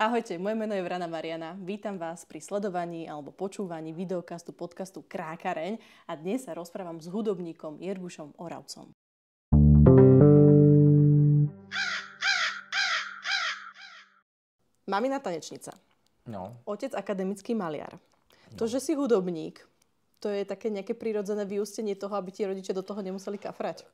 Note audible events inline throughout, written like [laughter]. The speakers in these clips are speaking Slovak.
Ahojte, moje meno je Vrana Mariana. Vítam vás pri sledovaní alebo počúvaní videokastu podcastu Krákareň a dnes sa rozprávam s hudobníkom Jerbušom Oravcom. Mamina tanečnica. No. Otec akademický maliar. No. To, že si hudobník, to je také nejaké prirodzené vyústenie toho, aby ti rodičia do toho nemuseli kafrať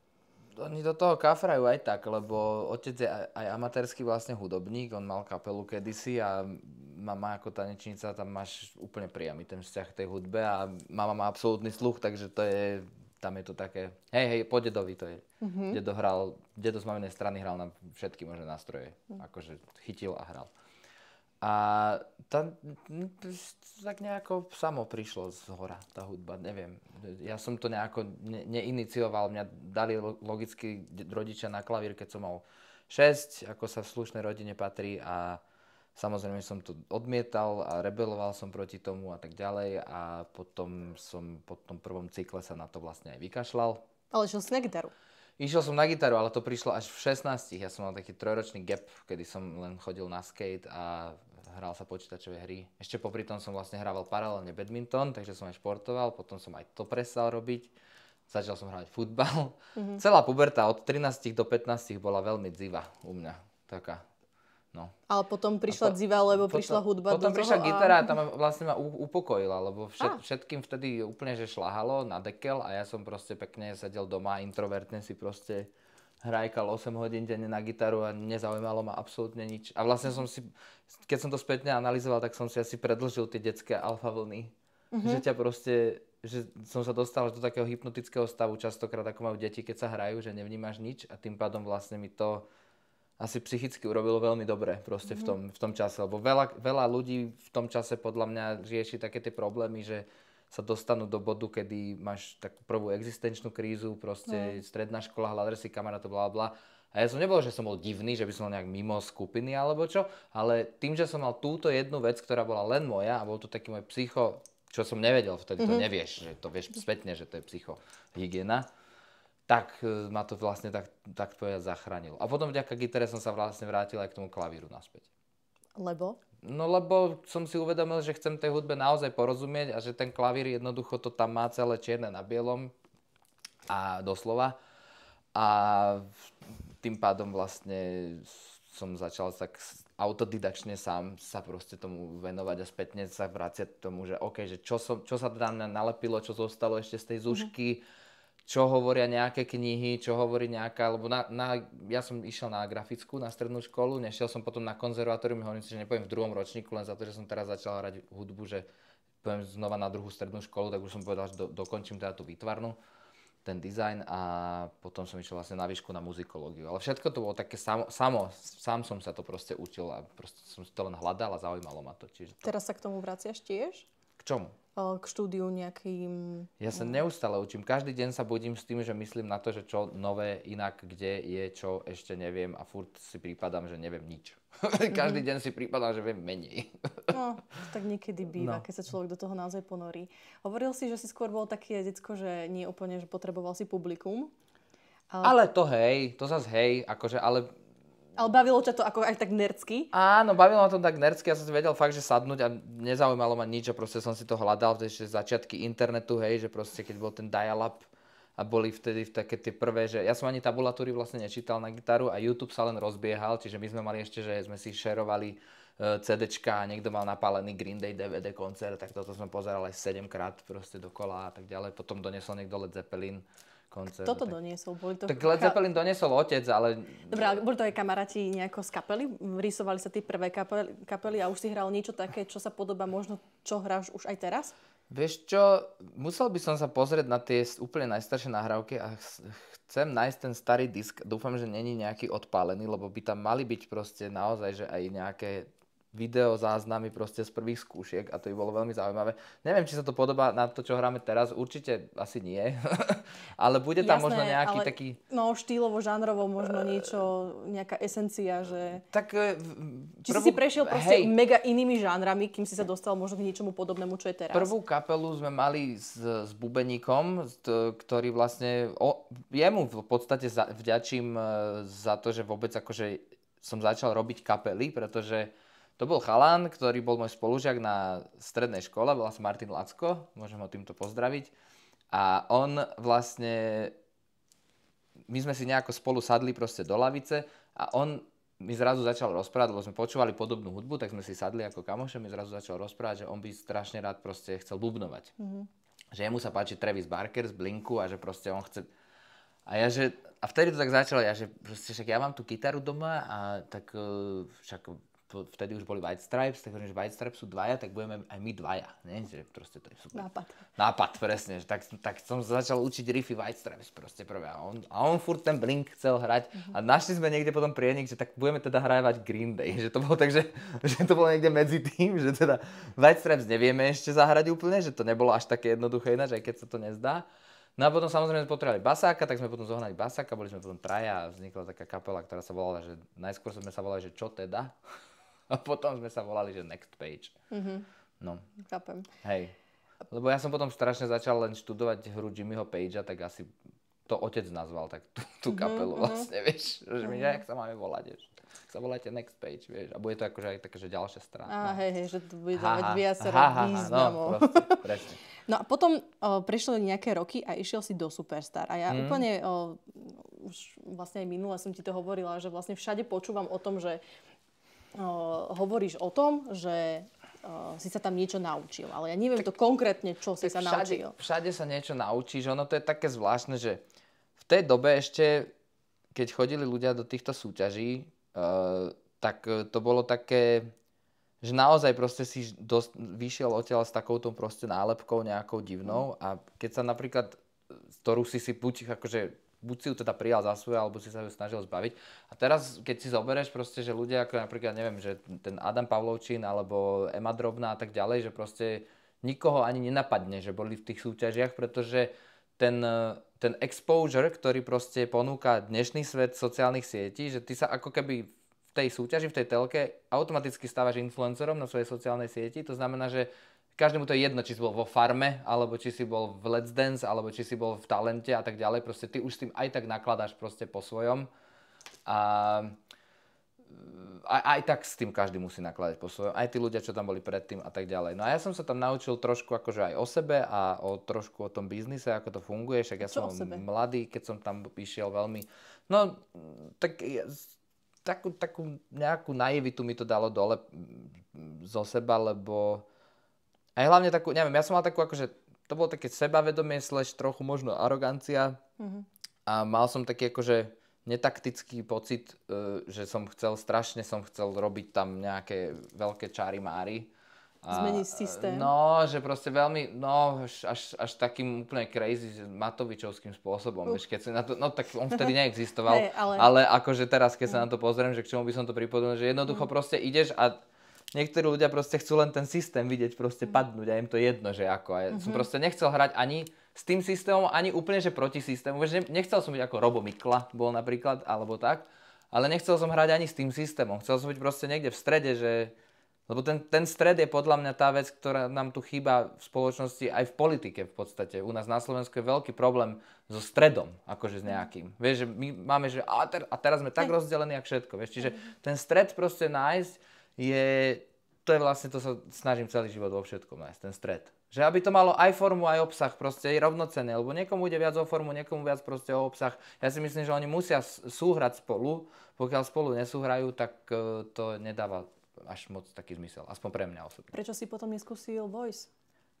oni do toho kafrajú aj tak, lebo otec je aj, aj amatérsky vlastne hudobník, on mal kapelu kedysi a mama ako tanečnica, tam máš úplne priamy ten vzťah k tej hudbe a mama má absolútny sluch, takže to je, tam je to také, hej, hej, po dedovi to je. Mm-hmm. Dedo hral, dedo z maminej strany hral na všetky možné nástroje, mm-hmm. akože chytil a hral. A tam tak nejako samo prišlo z hora tá hudba, neviem. Ja som to nejako ne, neinicioval, mňa dali logicky rodičia na klavír, keď som mal 6, ako sa v slušnej rodine patrí a samozrejme som to odmietal a rebeloval som proti tomu a tak ďalej a potom som po tom prvom cykle sa na to vlastne aj vykašľal. Ale šiel si na gitaru. Išiel som na gitaru, ale to prišlo až v 16. Ja som mal taký trojročný gap, kedy som len chodil na skate a hral sa počítačové hry. Ešte popri tom som vlastne hrával paralelne badminton, takže som aj športoval, potom som aj to prestal robiť. Začal som hrať futbal. Mm-hmm. Celá puberta od 13 do 15 bola veľmi dziva u mňa. Taká, no. Ale potom prišla po, dziva, lebo potom, prišla hudba Potom do prišla a... gitara a tam vlastne ma upokojila, lebo všet, ah. všetkým vtedy úplne, že šlahalo na dekel a ja som proste pekne sedel doma, introvertne si proste hrajkal 8 hodín denne na gitaru a nezaujímalo ma absolútne nič. A vlastne som si, keď som to spätne analyzoval, tak som si asi predlžil tie detské alfa vlny. Mm-hmm. Že ťa proste, že som sa dostal do takého hypnotického stavu častokrát, ako majú deti, keď sa hrajú, že nevnímaš nič a tým pádom vlastne mi to asi psychicky urobilo veľmi dobre proste mm-hmm. v, mhm. tom, v tom čase. Lebo veľa, veľa ľudí v tom čase podľa mňa rieši také tie problémy, že sa dostanú do bodu, kedy máš takú prvú existenčnú krízu, proste mm. stredná škola, hľadaš si kamarátov, bla bla. A ja som nebol, že som bol divný, že by som bol nejak mimo skupiny alebo čo, ale tým, že som mal túto jednu vec, ktorá bola len moja a bol to taký môj psycho, čo som nevedel, vtedy mm-hmm. to mhm. nevieš, že to vieš spätne, že to je psychohygiena, tak e, ma to vlastne tak, tak povedať zachránilo. A potom vďaka gitare som sa vlastne vrátil aj k tomu klavíru naspäť. Lebo? No lebo som si uvedomil, že chcem tej hudbe naozaj porozumieť a že ten klavír jednoducho to tam má celé čierne na bielom a doslova. A tým pádom vlastne som začal tak autodidačne sám sa proste tomu venovať a spätne sa vraciať k tomu, že OK, že čo, som, čo sa teda nalepilo, čo zostalo ešte z tej mhm. zúšky. Mm-hmm čo hovoria nejaké knihy, čo hovorí nejaká, lebo na, na, ja som išiel na grafickú, na strednú školu, nešiel som potom na konzervatórium, hovorím si, že nepoviem v druhom ročníku, len za to, že som teraz začal hrať hudbu, že poviem znova na druhú strednú školu, tak už som povedal, že do, dokončím teda tú výtvarnú, ten dizajn a potom som išiel vlastne na výšku na muzikológiu. Ale všetko to bolo také samo, samo sám som sa to proste učil a proste som to len hľadal a zaujímalo ma to. Čiže to... Teraz sa k tomu vraciaš tiež? K čomu? k štúdiu nejakým... Ja sa no. neustále učím. Každý deň sa budím s tým, že myslím na to, že čo nové, inak, kde je, čo ešte neviem a furt si prípadám, že neviem nič. [laughs] Každý mhm. deň si prípadám, že viem menej. [laughs] no, tak niekedy býva, no. keď sa človek do toho naozaj ponorí. Hovoril si, že si skôr bol také decko, že nie úplne, že potreboval si publikum. Ale, ale to hej, to zase hej, akože, ale ale bavilo ťa to ako aj tak nerdsky? Áno, bavilo ma to tak nerdsky, ja som si vedel fakt, že sadnúť a nezaujímalo ma nič a proste som si to hľadal v začiatky internetu, hej, že proste keď bol ten dial-up a boli vtedy v také tie prvé, že ja som ani tabulatúry vlastne nečítal na gitaru a YouTube sa len rozbiehal, čiže my sme mali ešte, že sme si šerovali e, CDčka a niekto mal napálený Green Day DVD koncert, tak toto sme pozerali aj 7 krát proste dokola a tak ďalej. Potom donesol niekto Led Zeppelin koncert. Kto to tak... doniesol? Boli to... Tak Led Zeppelin doniesol otec, ale... Dobre, ale boli to aj kamaráti nejako z kapely? Rysovali sa tie prvé kapely, kapely a už si hral niečo také, čo sa podoba možno, čo hráš už aj teraz? Vieš čo, musel by som sa pozrieť na tie úplne najstaršie nahrávky a chcem nájsť ten starý disk. Dúfam, že není nejaký odpálený, lebo by tam mali byť proste naozaj, že aj nejaké video záznamy proste z prvých skúšiek a to by bolo veľmi zaujímavé. Neviem, či sa to podobá na to, čo hráme teraz, určite asi nie, [laughs] ale bude tam Jasné, možno nejaký ale, taký... No štýlovo, žánrovo možno eh, niečo, nejaká esencia, že... Tak... Prvú... Eh, či si si prešiel eh, proste hej. mega inými žánrami, kým si sa dostal možno k niečomu podobnému, čo je teraz. Prvú kapelu sme mali s, s Bubeníkom, ktorý vlastne... O, jemu v podstate za, vďačím za to, že vôbec akože som začal robiť kapely, pretože to bol chalan, ktorý bol môj spolužiak na strednej škole, volá sa Martin Lacko, môžem ho týmto pozdraviť. A on vlastne, my sme si nejako spolu sadli proste do lavice a on mi zrazu začal rozprávať, lebo sme počúvali podobnú hudbu, tak sme si sadli ako kamoše, mi zrazu začal rozprávať, že on by strašne rád proste chcel bubnovať. Mm-hmm. Že jemu sa páči Travis Barker z Blinku a že proste on chce... A ja že... A vtedy to tak začalo, ja že proste však ja mám tú kytaru doma a tak eh, však vtedy už boli White Stripes, tak hovorím, že White Stripes sú dvaja, tak budeme aj my dvaja. Nie? Že proste to je super. Nápad. Nápad, presne. Že tak, tak som začal učiť riffy White Stripes proste prvé. A on, a on furt ten Blink chcel hrať. Mm-hmm. A našli sme niekde potom prienik, že tak budeme teda hrávať Green Day. Že to bolo tak, že, [laughs] že to bolo niekde medzi tým, že teda White Stripes nevieme ešte zahrať úplne, že to nebolo až také jednoduché ináč, aj keď sa to nezdá. No a potom samozrejme potrebovali basáka, tak sme potom zohnali basáka, boli sme potom traja a vznikla taká kapela, ktorá sa volala, že najskôr sme sa volali, že čo teda, a potom sme sa volali, že next page. Mm-hmm. No. Chápem. Hej. Lebo ja som potom strašne začal len študovať hru Jimmyho Pagea, tak asi to otec nazval tak tú, tú mhm, kapelu mm-hmm. vlastne, vieš. Že mm-hmm. my, jak sa máme volať, vieš. Sa voláte Next Page, vieš. A bude to akože aj také, že ďalšia strana. Á, no. hej, hej, že to bude dávať viacero významov. No, proste, [laughs] presne. no a potom o, prišli nejaké roky a išiel si do Superstar. A ja mm. úplne, o, už vlastne aj minule som ti to hovorila, že vlastne všade počúvam o tom, že Eh, hovoríš o tom, že uh, si sa tam niečo naučil. Ale ja neviem tak, to konkrétne, čo si sa všade, naučil. Všade sa niečo naučíš. Ono to je také zvláštne, že v tej dobe ešte, keď chodili ľudia do týchto súťaží, uh, tak to bolo také, že naozaj proste si dosť, vyšiel odtiaľ s takouto proste nálepkou nejakou divnou mm. a keď sa napríklad, ktorú si si buď akože buď si ju teda prijal za svoje, alebo si sa ju snažil zbaviť. A teraz, keď si zoberieš proste, že ľudia ako napríklad, neviem, že ten Adam Pavlovčín alebo Ema Drobná a tak ďalej, že proste nikoho ani nenapadne, že boli v tých súťažiach, pretože ten, ten exposure, ktorý proste ponúka dnešný svet sociálnych sietí, že ty sa ako keby v tej súťaži, v tej telke automaticky stávaš influencerom na svojej sociálnej sieti, to znamená, že každému to je jedno, či si bol vo farme, alebo či si bol v Let's Dance, alebo či si bol v talente a tak ďalej. Proste ty už s tým aj tak nakladáš proste po svojom. A aj, aj tak s tým každý musí nakladať po svojom. Aj tí ľudia, čo tam boli predtým a tak ďalej. No a ja som sa tam naučil trošku akože aj o sebe a o trošku o tom biznise, ako to funguje. Však ja čo som mladý, keď som tam išiel veľmi... No, tak takú, takú nejakú naivitu mi to dalo dole zo seba, lebo a hlavne takú, neviem, ja som mal takú akože, to bolo také sebavedomie slež trochu možno arogancia mm-hmm. a mal som taký akože netaktický pocit, e, že som chcel, strašne som chcel robiť tam nejaké veľké čáry máry. Zmeniť systém. E, no, že proste veľmi, no, až, až takým úplne crazy Matovičovským spôsobom. Uh. keď na to, no tak on vtedy neexistoval, [laughs] hey, ale... ale akože teraz, keď mm. sa mhm. na to pozriem, že k čomu by som to pripodobnil, že jednoducho mm. proste ideš a niektorí ľudia proste chcú len ten systém vidieť proste mm. padnúť a im to jedno, že ako. A ja mm-hmm. som mhm. proste nechcel hrať ani s tým systémom, ani úplne, že proti systému. Že nechcel som byť ako Robo Mikla bol napríklad, alebo tak. Ale nechcel som hrať ani s tým systémom. Chcel som byť proste niekde v strede, že... Lebo ten, ten stred je podľa mňa tá vec, ktorá nám tu chýba v spoločnosti aj v politike v podstate. U nás na Slovensku je veľký problém so stredom, akože s mhm. nejakým. Vieš, že my máme, že a, ter, a teraz sme tak rozdelení, ako všetko. Vieš, čiže mhm. ten stred proste nájsť, je, to je vlastne, to sa snažím celý život vo všetkom nájsť, ten stred. Že aby to malo aj formu, aj obsah, proste aj rovnocené, lebo niekomu ide viac o formu, niekomu viac proste o obsah. Ja si myslím, že oni musia súhrať spolu, pokiaľ spolu nesúhrajú, tak e, to nedáva až moc taký zmysel, aspoň pre mňa osobne. Prečo si potom neskúsil Voice?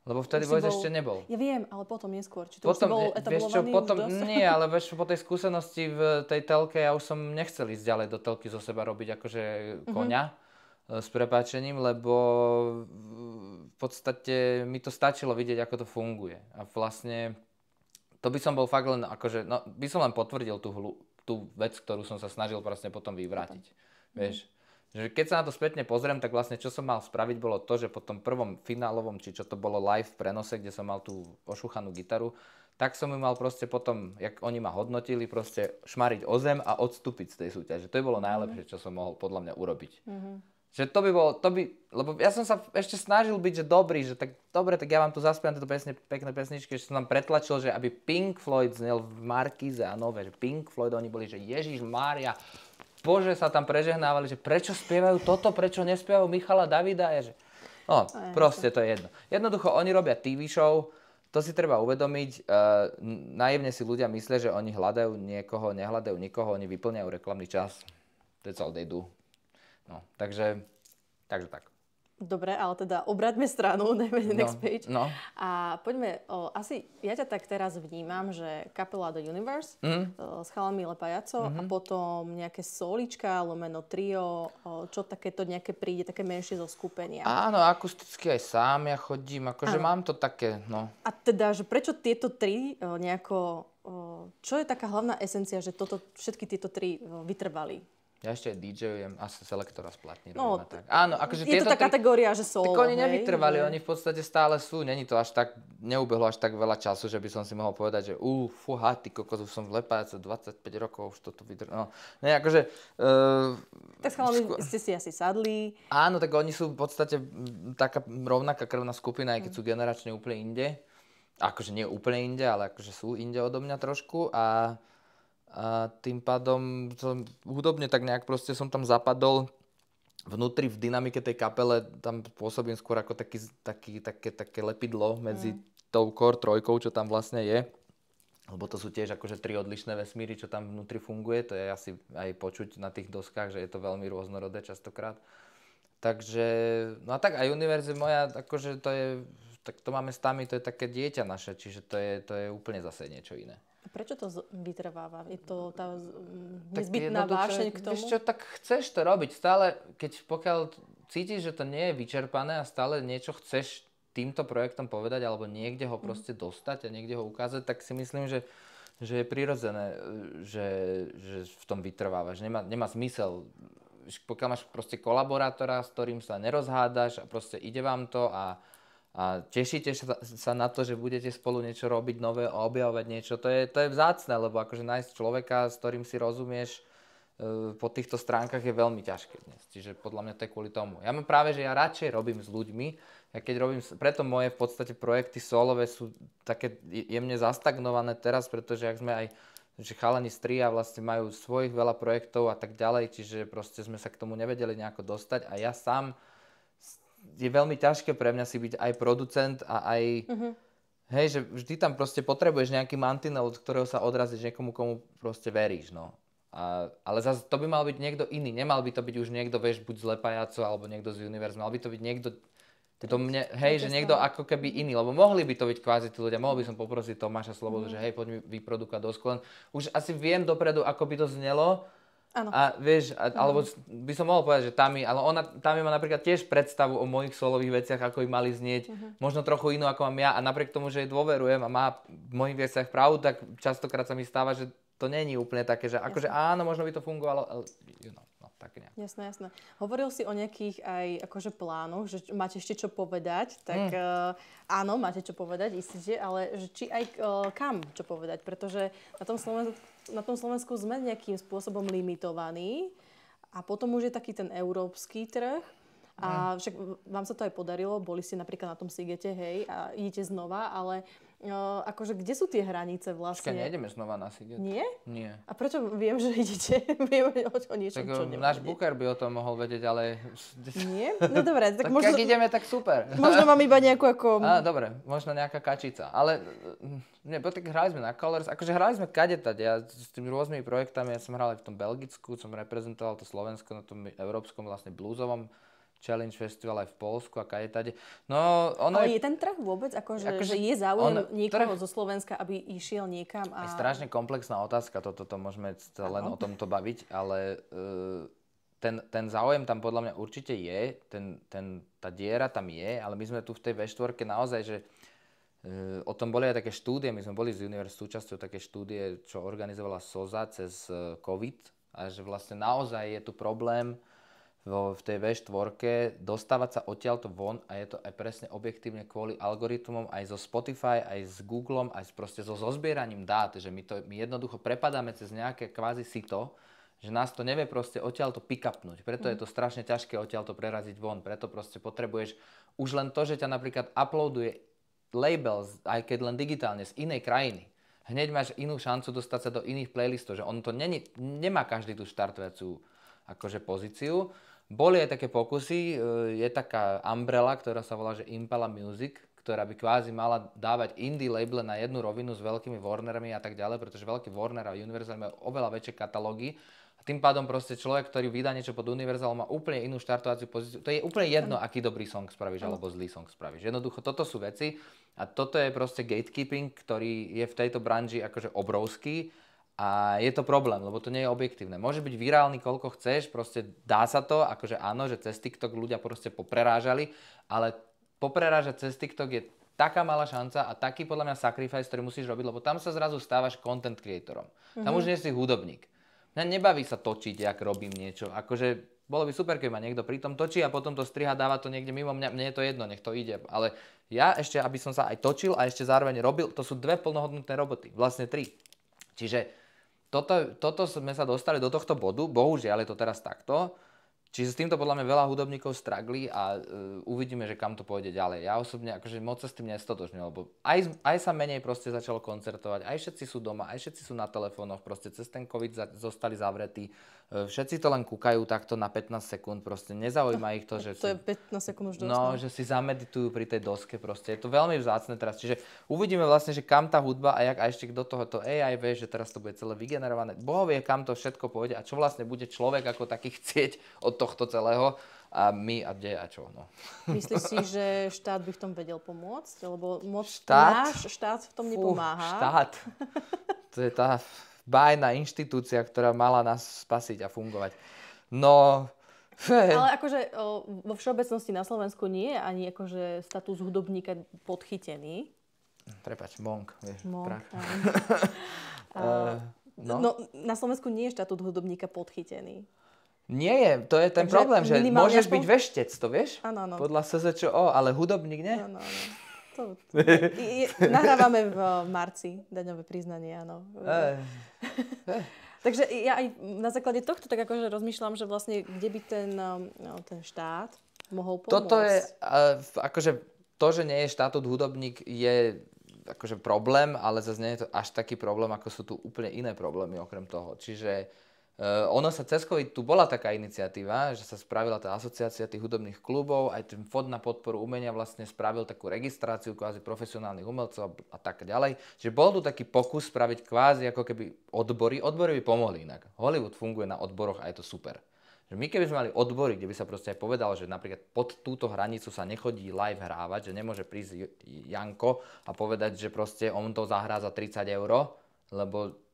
Lebo vtedy Voice bol... ešte nebol. Ja viem, ale potom neskôr. Či to potom, už bol vieš čo, potom, už dosť? Nie, ale vieš, po tej skúsenosti v tej telke ja už som nechcel ísť ďalej do telky zo seba robiť akože Mm-hmm E, s prepáčením, lebo v podstate mi to stačilo vidieť, ako to funguje. A vlastne to by som bol fakt len, akože, no, by som len potvrdil tú, hlu, tú vec, ktorú som sa snažil vlastne potom vyvrátiť. Mm. Vieš, že keď sa na to spätne pozriem, tak vlastne čo som mal spraviť bolo to, že po tom prvom finálovom, či čo to bolo live v prenose, kde som mal tú ošuchanú gitaru, tak som ju mal proste potom, jak oni ma hodnotili, proste šmariť o zem a odstúpiť z tej súťaže. To je bolo najlepšie, mhm. čo som mohol podľa mňa urobiť. Mm-hmm. Že to by bolo, to by, lebo ja som sa ešte snažil byť, že dobrý, že tak dobre, tak ja vám tu zaspievam tieto pesne pekné pesničky, že som tam pretlačil, že aby Pink Floyd znel v Markize a nové, že Pink Floyd, oni boli, že Ježiš Mária, Bože sa tam prežehnávali, že prečo spievajú toto, prečo nespievajú Michala Davida, je, že... No, proste to je jedno. Jednoducho, oni robia TV show, to si treba uvedomiť. E, naivne si ľudia myslia, že oni hľadajú niekoho, nehľadajú nikoho, oni vyplňajú reklamný čas. That's all they do. No, takže, takže tak. Dobre, ale teda obraťme stranu, [laughs] dajme no, next page. No. A poďme, o, asi ja ťa tak teraz vnímam, že kapela The Universe mm. o, s chalami Lepajaco mm-hmm. a mhm. potom nejaké solička, lomeno trio, o, čo takéto nejaké príde, také menšie zo skupenia. Áno, akusticky aj sám ja chodím, akože mám to také, no. A teda, že prečo tieto tri o, nejako, o, čo je taká hlavná esencia, že toto, všetky tieto tri o, vytrvali? Ja ešte aj DJujem a selektora splatní. No, tak. Áno, akože je tieto to tá tri, kategória, že sú. Tak oni hej, nevytrvali, hej. oni v podstate stále sú. Není to až tak, neubehlo až tak veľa času, že by som si mohol povedať, že ú, fuha, ty kokos, už som v lepáce 25 rokov, už toto vydr... No, ne, akože... Uh, tak chalani, skôr... ste si asi sadli. Áno, tak oni sú v podstate mm, taká rovnaká krvná skupina, aj keď mm. sú generačne úplne inde. Akože nie úplne inde, ale akože sú inde odo mňa trošku a a tým pádom som, hudobne tak nejak proste som tam zapadol vnútri v dynamike tej kapele tam pôsobím skôr ako taký, taký, také, také lepidlo medzi mm. tou core trojkou, čo tam vlastne je. Lebo to sú tiež akože tri odlišné vesmíry, čo tam vnútri funguje. To je asi aj počuť na tých doskách, že je to veľmi rôznorodé častokrát. Takže, no a tak aj univerze moja, akože to je, tak to máme s tami, to je také dieťa naše, čiže to je, to je úplne zase niečo iné. A prečo to vytrváva? Je to tá nezbytná vášeň k tomu? Vieš čo, tak chceš to robiť stále, keď pokiaľ cítiš, že to nie je vyčerpané a stále niečo chceš týmto projektom povedať alebo niekde ho mhm. proste dostať a niekde ho ukázať, tak si myslím, že, že je prirodzené, že, že v tom vytrvávaš. Nemá, nemá zmysel pokiaľ máš proste kolaborátora, s ktorým sa nerozhádaš a proste ide vám to a, a tešíte sa na to, že budete spolu niečo robiť nové a objavovať niečo. To je, to je vzácne, lebo akože nájsť človeka, s ktorým si rozumieš e, po týchto stránkach je veľmi ťažké dnes. Čiže podľa mňa to je kvôli tomu. Ja mám práve, že ja radšej robím s ľuďmi, ja keď robím, preto moje v podstate projekty solové sú také jemne zastagnované teraz, pretože ak sme aj že chalani z tria vlastne majú svojich veľa projektov a tak ďalej, čiže proste sme sa k tomu nevedeli nejako dostať a ja sám je veľmi ťažké pre mňa si byť aj producent a aj... Mm-hmm. Hej, že vždy tam proste potrebuješ nejaký mantinel, od ktorého sa odrazíš niekomu, komu proste veríš, no. A, ale zase to by mal byť niekto iný. Nemal by to byť už niekto, vieš, buď z Lepajaco, alebo niekto z univerzum. Mal by to byť niekto, to mne, hej, že niekto ako keby iný, lebo mohli by to byť kvázi tí ľudia, mohol by som poprosiť Tomáša Slobodu, mm. že hej, poď mi vyprodukať do sklen. Už asi viem dopredu, ako by to znelo, Áno. A vieš, a, alebo by som mohol povedať, že Tami, ale ona, Tami má napríklad tiež predstavu o mojich solových veciach, ako by mali znieť, uh-huh. možno trochu inú ako mám ja a napriek tomu, že jej dôverujem a má v mojich veciach pravdu, tak častokrát sa mi stáva, že to není úplne také, že akože áno, možno by to fungovalo, ale you know tak nejak. Jasné, jasné. Hovoril si o nejakých aj akože plánoch, že máte ešte čo povedať, tak mm. uh, áno, máte čo povedať, istite, ale že či aj uh, kam čo povedať, pretože na tom, Slovensku, na tom Slovensku sme nejakým spôsobom limitovaní a potom už je taký ten európsky trh, a mm. však vám sa to aj podarilo, boli ste napríklad na tom Sigete, hej, a idete znova, ale uh, akože, kde sú tie hranice vlastne? Čiže nejdeme znova na Siget. Nie? Nie. A prečo viem, že idete? [laughs] viem o, o niečom, tak, čo um, nemám Náš booker by o tom mohol vedieť, ale... Nie? No dobre, [laughs] tak, tak možno... ideme, tak super. [laughs] možno mám iba nejakú ako... Á, dobre, možno nejaká kačica. Ale mm, nie, bo tak hrali sme na Colors. Akože hrali sme kadetať. Ja s tými rôznymi projektami, ja som hral aj v tom Belgicku, som reprezentoval to Slovensko na tom európskom vlastne bluesovom Challenge Festival aj v Polsku a kade tade. No, ono Ale je... je ten trh vôbec? Akože, akože že je záujem niekoho trh... zo Slovenska, aby išiel niekam? A... Je strašne komplexná otázka, toto to, to môžeme len o tomto baviť, ale uh, ten, ten záujem tam podľa mňa určite je, ten, ten, tá diera tam je, ale my sme tu v tej V4 naozaj, že uh, o tom boli aj také štúdie, my sme boli z Univerz súčasťou také štúdie, čo organizovala SOZA cez e, COVID a že vlastne naozaj je tu problém v tej V4, dostávať sa odtiaľto von a je to aj presne objektívne kvôli algoritmom aj zo Spotify, aj s Googlem, aj proste so zozbieraním dát, že my, to, my jednoducho prepadáme cez nejaké kvázi sito, že nás to nevie proste odtiaľto pick-upnúť. Preto mm. je mhm. to strašne ťažké odtiaľto preraziť von. Preto proste potrebuješ už len to, že ťa napríklad uploaduje label, aj keď len digitálne, z inej krajiny. Hneď máš inú šancu dostať sa do iných playlistov, že on to není, nemá každý tú štartovaciu akože pozíciu. Boli aj také pokusy, e, je taká umbrella, ktorá sa volá že Impala Music, ktorá by kvázi mala dávať indie label na jednu rovinu s veľkými Warnermi a tak ďalej, pretože veľký Warner a Universal majú oveľa väčšie katalógy a tým pádom proste človek, ktorý vydá niečo pod Universal, má úplne inú štartovaciu pozíciu. To je úplne jedno, aký dobrý song spravíš alebo zlý song spravíš. Jednoducho, toto sú veci a toto je proste gatekeeping, ktorý je v tejto branži akože obrovský a je to problém, lebo to nie je objektívne. Môže byť virálny koľko chceš, proste dá sa to, akože áno, že cez TikTok ľudia proste poprerážali, ale poprerážať cez TikTok je taká malá šanca a taký podľa mňa sacrifice, ktorý musíš robiť, lebo tam sa zrazu stávaš content creatorom. Mm-hmm. Tam už mhm. nie si hudobník. Mňa nebaví sa točiť, ak robím niečo. Akože bolo by super, keby ma niekto pri tom točí a potom to striha, dáva to niekde mimo mňa. Mne je to jedno, nech to ide. Ale ja ešte, aby som sa aj točil a ešte zároveň robil, to sú dve plnohodnotné roboty. Vlastne tri. Čiže toto, toto sme sa dostali do tohto bodu, bohužiaľ je to teraz takto, Čiže s týmto podľa mňa veľa hudobníkov stragli a uh, uvidíme, že kam to pôjde ďalej. Ja osobne akože moc sa s tým nestotožňujem, lebo aj, aj sa menej proste začalo koncertovať, aj všetci sú doma, aj všetci sú na telefónoch, proste cez ten COVID za, zostali zavretí. E, všetci to len kúkajú takto na 15 sekúnd, proste nezaujíma ich to, že... To si, je 15 sekúnd už no, dosť. No, že si zameditujú pri tej doske proste. Je to veľmi vzácne teraz. Čiže uvidíme vlastne, že kam tá hudba a, jak, a ešte do toho to AI vie, že teraz to bude celé vygenerované. Boh vie, kam to všetko pôjde a čo vlastne bude človek ako taký [laughs] chcieť od tohto celého a my a kde a čo. No. [laughs] Myslíš si, že štát by v tom vedel pomôcť? Lebo moc štát? náš štát v tom Fú, nepomáha. Štát. [laughs] To je tá bájna inštitúcia, ktorá mala nás spasiť a fungovať. No, [laughs] ale akože o, vo všeobecnosti na Slovensku nie je ani akože status hudobníka podchytený. Prepač, monk, vieš. Monk, [laughs] a, eh, no. no, na Slovensku nie je štatút hudobníka podchytený. Nie je, to je ten Takže problém, že môžeš aspoň... byť veštec, to vieš? Áno, áno. Podľa SZČO, ale hudobník nie? Áno, áno. To, [laughs] nahrávame v eh, marci daňové priznanie, áno. Eh. [laughs] Takže ja aj na základe tohto tak akože rozmýšľam, že vlastne kde by ten, eh, no, ten štát mohol pomôcť. Toto je, akože to, že nie je štatút hudobník, je akože problém, ale zase nie je to až taký problém, ako sú tu úplne iné problémy okrem toho. Čiže Eh, ono sa cez COVID tu bola taká iniciatíva, že sa spravila tá asociácia tých hudobných klubov, aj ten fond na podporu umenia vlastne spravil takú registráciu kvázi profesionálnych umelcov a tak ďalej. Že bol tu taký pokus spraviť kvázi ako keby odbory. Odbory by pomohli inak. Hollywood funguje na odboroch a je to super. Že my keby sme mali odbory, kde by sa proste aj povedal, že napríklad pod túto hranicu sa nechodí live hrávať, že nemôže prísť Janko a povedať, že proste on to zahrá za 30 eur, lebo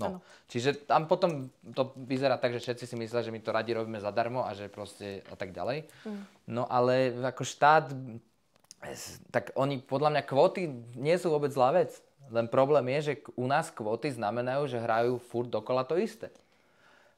No. Ano. Čiže tam potom to vyzerá tak, že všetci si myslia, že my to radi robíme zadarmo a že proste a tak ďalej. Mm. No ale ako štát, tak oni podľa mňa kvóty nie sú vôbec zlá vec. Len problém je, že u nás kvóty znamenajú, že hrajú furt dokola to isté.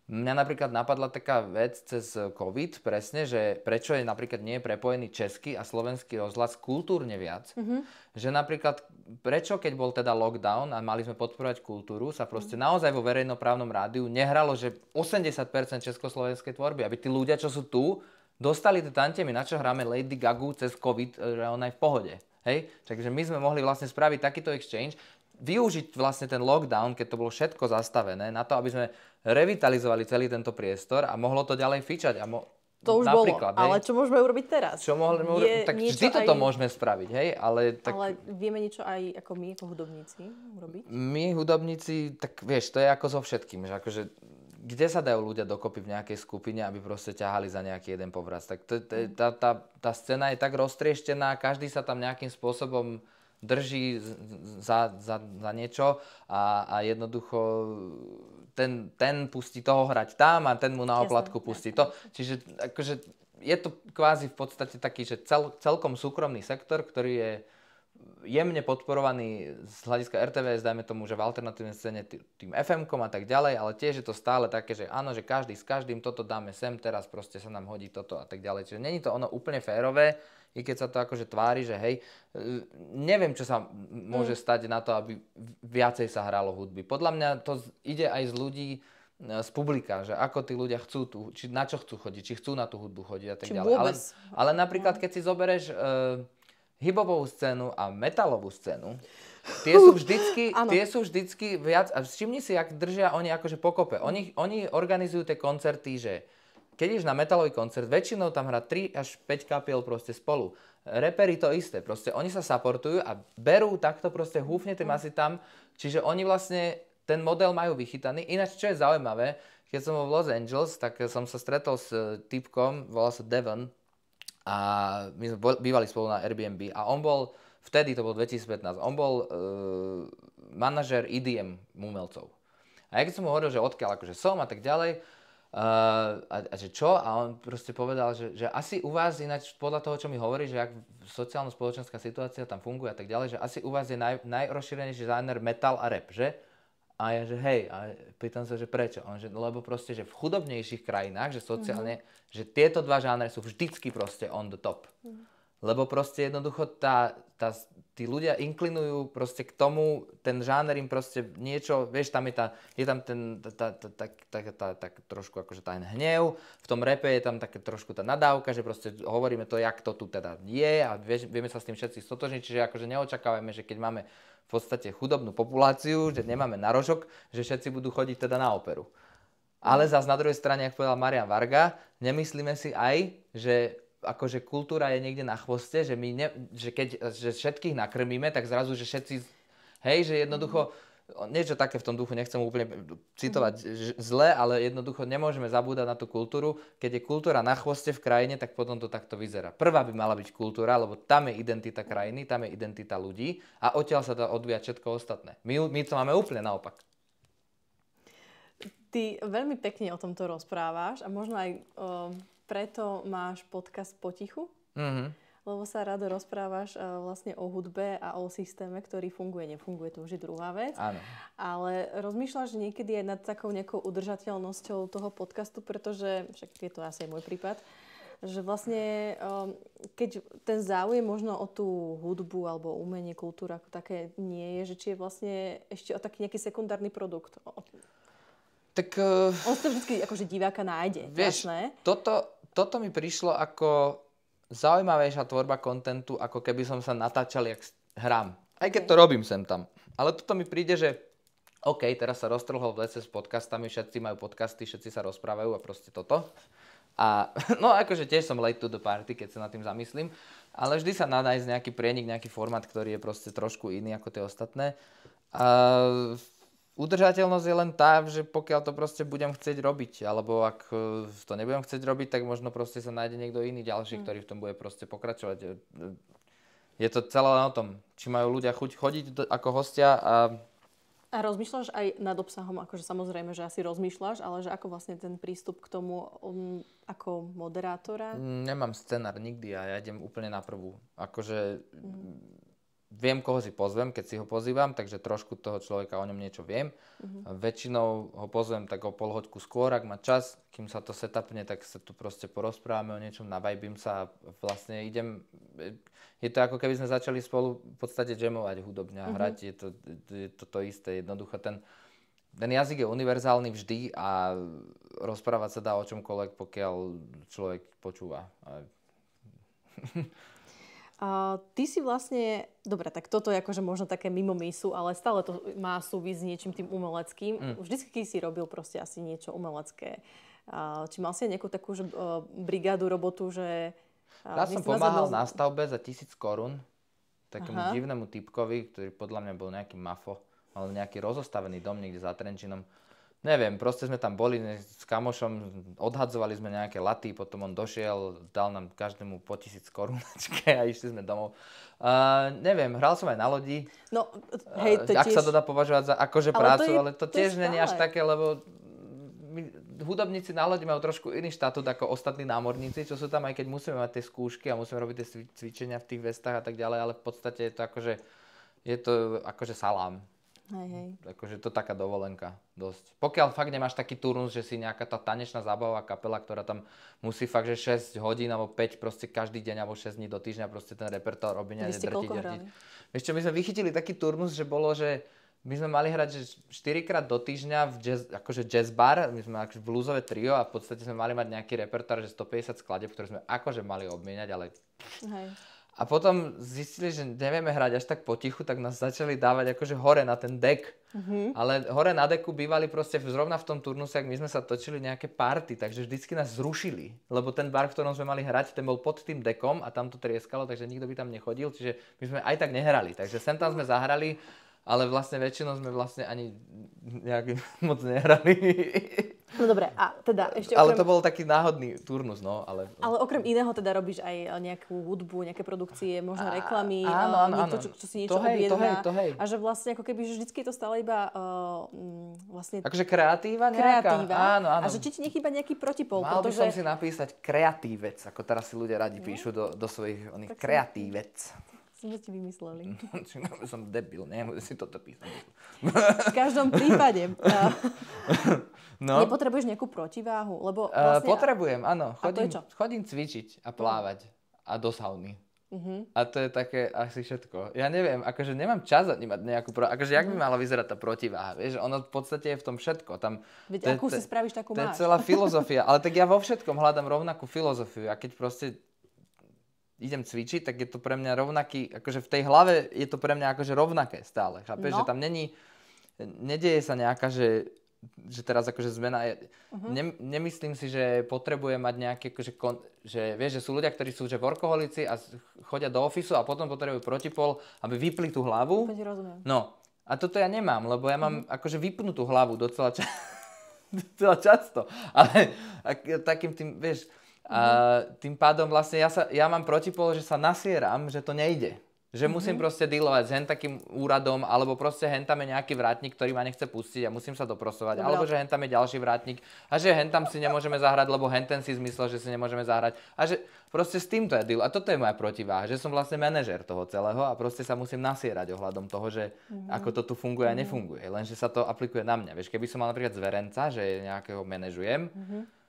Mňa napríklad napadla taká vec cez eh, COVID, presne, že prečo je napríklad nie je prepojený český a slovenský rozhlas kultúrne viac. Mm-hmm. Že napríklad prečo, keď bol teda lockdown a mali sme podporovať kultúru, sa proste mm-hmm. naozaj vo verejnoprávnom rádiu nehralo, že 80% československej tvorby, aby tí ľudia, čo sú tu, dostali tie tantemy, na čo hráme Lady Gagu cez COVID, eh, že ona je v pohode. Hej? Takže my sme mohli vlastne spraviť takýto exchange, využiť vlastne ten lockdown, keď to bolo všetko zastavené, na to, aby sme revitalizovali celý tento priestor a mohlo to ďalej fičať. A mo- to už bolo, hej, ale čo môžeme urobiť teraz? Čo mohli, je tak vždy toto aj, môžeme spraviť, hej, ale... Tak, ale vieme niečo aj ako my, ako hudobníci, urobiť? My, hudobníci, tak vieš, to je ako so všetkým, že akože kde sa dajú ľudia dokopy v nejakej skupine, aby proste ťahali za nejaký jeden povraz. Tak to, to, mm. tá, tá, tá scéna je tak roztrieštená, každý sa tam nejakým spôsobom drží za, za, za niečo a, a jednoducho ten, ten pustí toho hrať tam a ten mu na oplatku pustí to. Čiže akože je to kvázi v podstate taký, že cel, celkom súkromný sektor, ktorý je jemne podporovaný z hľadiska RTVS, dajme tomu, že v alternatívnej scéne tým fm a tak ďalej, ale tiež je to stále také, že áno, že každý s každým toto dáme sem, teraz proste sa nám hodí toto a tak ďalej. Čiže není to ono úplne férové, i keď sa to akože tvári, že hej, e, neviem, čo sa môže mm. stať na to, aby viacej sa hralo hudby. Podľa mňa to ide aj z ľudí, e, z publika, že ako tí ľudia chcú tu, či na čo chcú chodiť, či chcú na tú hudbu chodiť a tak ďalej. Ale, ale napríklad, no. keď si zoberieš uh, e, hybovú scénu a metalovú scénu, tie sú [laughs] vždycky, uh, tie sú vždycky viac, a všimni si, jak držia oni akože pokope. Oni, oni organizujú tie koncerty, že keď ideš na metalový koncert, väčšinou tam hrá 3 až 5 kapiel proste spolu. Reperi to isté, proste oni sa supportujú a berú takto proste húfne tie asi tam, čiže oni vlastne ten model majú vychytaný. Ináč, čo je zaujímavé, keď som bol v Los Angeles, tak som sa stretol s e, typkom, volal sa Devon a my sme bývali spolu na Airbnb a on bol, vtedy to bol 2015, on bol uh, manažer EDM umelcov. A ja keď som mu hovoril, že odkiaľ akože som a tak ďalej, a, a že čo? A on proste povedal, že, že asi u vás ináč podľa toho, čo mi hovorí, že ak sociálno-spoločenská situácia tam funguje a tak ďalej, že asi u vás je naj, najrozšírenejší žáner metal a rap, že? A ja, že hej, a pýtam sa, že prečo? On, že, lebo proste, že v chudobnejších krajinách, že sociálne, mm-hmm. že tieto dva žánre sú vždycky proste on the top. Mm-hmm. Lebo proste jednoducho tá, tá tí ľudia inklinujú proste k tomu, ten žáner im proste niečo, vieš, tam je, tá, je tam ten, tá, tá, tá, tá, tá, tá, trošku akože tá hnev, v tom repe je tam také trošku tá nadávka, že proste hovoríme to, jak to tu teda je a vieš, vieme sa s tým všetci stotožniť, čiže akože neočakávame, že keď máme v podstate chudobnú populáciu, že mhm. nemáme narožok, že všetci budú chodiť teda na operu. Ale mhm. zase na druhej strane, ako povedal Marian Varga, nemyslíme si aj, že akože kultúra je niekde na chvoste, že my ne, že keď že všetkých nakrmíme, tak zrazu, že všetci, hej, že jednoducho, niečo také v tom duchu, nechcem úplne citovať mhm. zle, ale jednoducho nemôžeme zabúdať na tú kultúru. Keď je kultúra na chvoste v krajine, tak potom to takto vyzerá. Prvá by mala byť kultúra, lebo tam je identita krajiny, tam je identita ľudí a odtiaľ sa to odvia všetko ostatné. My, my to máme úplne naopak. Ty veľmi pekne o tomto rozprávaš a možno aj ehm, preto máš podcast potichu, mm-hmm. lebo sa rado rozprávaš uh, vlastne o hudbe a o systéme, ktorý funguje, nefunguje, to už je druhá vec. Áno. Ale rozmýšľaš niekedy aj nad takou nejakou udržateľnosťou toho podcastu, pretože, však je to asi aj môj prípad, že vlastne um, keď ten záujem možno o tú hudbu alebo umenie, kultúra ako také nie je, že či je vlastne ešte o taký nejaký sekundárny produkt. Tak... E, On to vždy akože diváka nájde. Vieš, jasné? toto toto mi prišlo ako zaujímavejšia tvorba kontentu, ako keby som sa natáčal, jak hrám. Aj keď to robím sem tam. Ale toto mi príde, že OK, teraz sa roztrhol v lese s podcastami, všetci majú podcasty, všetci sa rozprávajú a proste toto. A [laughs] no akože tiež som late to the party, keď sa nad tým zamyslím, ale vždy sa dá nájsť nejaký prienik, nejaký format, ktorý je proste trošku iný ako tie ostatné. Uh, udržateľnosť je len tá, že pokiaľ to proste budem chcieť robiť, alebo ak e, to nebudem chcieť robiť, tak možno proste sa nájde niekto iný ďalší, mm. ktorý v tom bude proste pokračovať. E, e, je to celé len o tom, či majú ľudia chuť chodiť do, ako hostia a... A rozmýšľaš aj nad obsahom, akože samozrejme, že asi rozmýšľaš, ale že ako vlastne ten prístup k tomu um, ako moderátora? Mm, nemám scenár nikdy a ja idem úplne na prvú. Akože... Mm viem, koho si pozvem, keď si ho pozývam, takže trošku toho človeka o ňom niečo viem. Uh-huh. Väčšinou ho pozvem tak o pol hoďku skôr, ak má čas, kým sa to setupne, tak sa tu proste porozprávame o niečom, navajbím sa a vlastne idem, je to ako keby sme začali spolu v podstate jamovať hudobne a uh-huh. hrať, je to, je to to isté, jednoducho ten, ten jazyk je univerzálny vždy a rozprávať sa dá o čomkoľvek, pokiaľ človek počúva. [laughs] A ty si vlastne, dobre, tak toto je akože možno také mimo mysu, ale stále to má súvisť s niečím tým umeleckým. Mm. Vždycky si robil proste asi niečo umelecké. A, či mal si aj nejakú takú že, uh, brigádu, robotu, že... E, ja som pomáhal na stavbe za tisíc korún takému Aha. divnému typkovi, ktorý podľa mňa bol nejaký mafo. alebo nejaký rozostavený dom niekde za Trenčinom neviem, proste sme tam boli s kamošom, odhadzovali sme nejaké laty, potom on došiel, dal nám každému po tisíc korunačke a išli sme domov. Uh, neviem, hral som aj na lodi. No, hej, to uh, Ak tiež... sa to dá považovať za akože ale prácu, to je, ale to tiež není až také, lebo my, hudobníci na lodi majú trošku iný štatút ako ostatní námorníci, čo sú tam, aj keď musíme mať tie skúšky a musíme robiť tie cvičenia v tých vestách a tak ďalej, ale v podstate je to akože, je to akože salám. Hej, hej. Akože to taká dovolenka dosť. Pokiaľ fakt nemáš taký turnus, že si nejaká tá tanečná zábava kapela, ktorá tam musí fakt, že 6 hodín alebo 5 proste každý deň alebo 6 dní do týždňa proste ten repertoár robí nejde drtiť, drtiť. Vieš čo, my sme vychytili taký turnus, že bolo, že my sme mali hrať že 4 krát do týždňa v jazz, akože jazz bar, my sme akože blúzové trio a v podstate sme mali mať nejaký repertoár, že 150 skladeb, ktoré sme akože mali obmieniať, ale... Hej. A potom zistili, že nevieme hrať až tak potichu, tak nás začali dávať akože hore na ten dek. Mm-hmm. Ale hore na deku bývali proste zrovna v tom turnuse, ak my sme sa točili nejaké party, takže vždycky nás zrušili. Lebo ten bar, v ktorom sme mali hrať, ten bol pod tým dekom a tam to trieskalo, takže nikto by tam nechodil, čiže my sme aj tak nehrali. Takže sem tam sme zahrali ale vlastne väčšinou sme vlastne ani nejak [laughs] moc nehrali. No dobre, a teda ešte okrem... Ale to bol taký náhodný turnus, no. Ale, ale okrem iného teda robíš aj eh, nejakú hudbu, nejaké produkcie, možno a, reklamy, áno, eh, áno, niekto, čo, čo si niečo to hej, to hej, to hej. A že vlastne ako keby, že vždycky je to stále iba uh, vlastne... Akože kreatíva nejaká? Kreatíva. Áno, áno. A že či ti nechýba nejaký protipol? Mal pretože... by som si napísať kreatívec, ako teraz si ľudia radi píšu do, do svojich oných kreatívec. Čo ste vymysleli. [laughs] No, no, som debil, nemôžem si toto písať. V každom prípade. Uh, [laughs] no. Nepotrebuješ nejakú protiváhu? Lebo vlastne, potrebujem, áno. Chodím, chodím cvičiť a plávať a do sauny. Uh-huh. A to je také asi všetko. Ja neviem, akože nemám čas nemať nejakú... Pro... Akože jak by mhm. mala vyzerať tá protiváha, vieš? Ono v podstate je v tom všetko. Tam, Veď to akú je, si spravíš, takú máš. To je celá [laughs] filozofia. Ale tak ja vo všetkom hľadám rovnakú filozofiu. A keď proste idem cvičiť, tak je to pre mňa rovnaký, akože v tej hlave je to pre mňa akože rovnaké stále, chápeš? No. Že tam není, nedieje sa nejaká, že, že teraz akože zmena je, uh-huh. Mhm. ne, nemyslím si, že potrebuje mať nejaké, akože kon, že vieš, že sú ľudia, ktorí sú že workoholici a chodia do ofisu a potom potrebujú protipol, aby vypli tú hlavu. No, a toto ja nemám, lebo ja mám uh-huh. akože vypnutú hlavu docela, ča- [laughs] docela často, ale ak, takým tým, vieš, a tým pádom vlastne ja, sa, ja mám protipol, že sa nasieram, že to nejde. Že mm-hmm. musím proste dealovať s hen takým úradom, alebo proste hen tam je nejaký vrátnik, ktorý ma nechce pustiť a musím sa doprosovať. Dobre. Alebo že hen tam je ďalší vrátnik a že hen tam si nemôžeme zahrať, lebo hen ten si zmyslel, že si nemôžeme zahrať. A že proste s týmto je deal. A toto je moja protiváha, že som vlastne manažer toho celého a proste sa musím nasierať ohľadom toho, že mm-hmm. ako to tu funguje a mhm. nefunguje. Lenže sa to aplikuje na mňa. Vieš, keby som mal napríklad zverenca, že nejakého manažujem, mm-hmm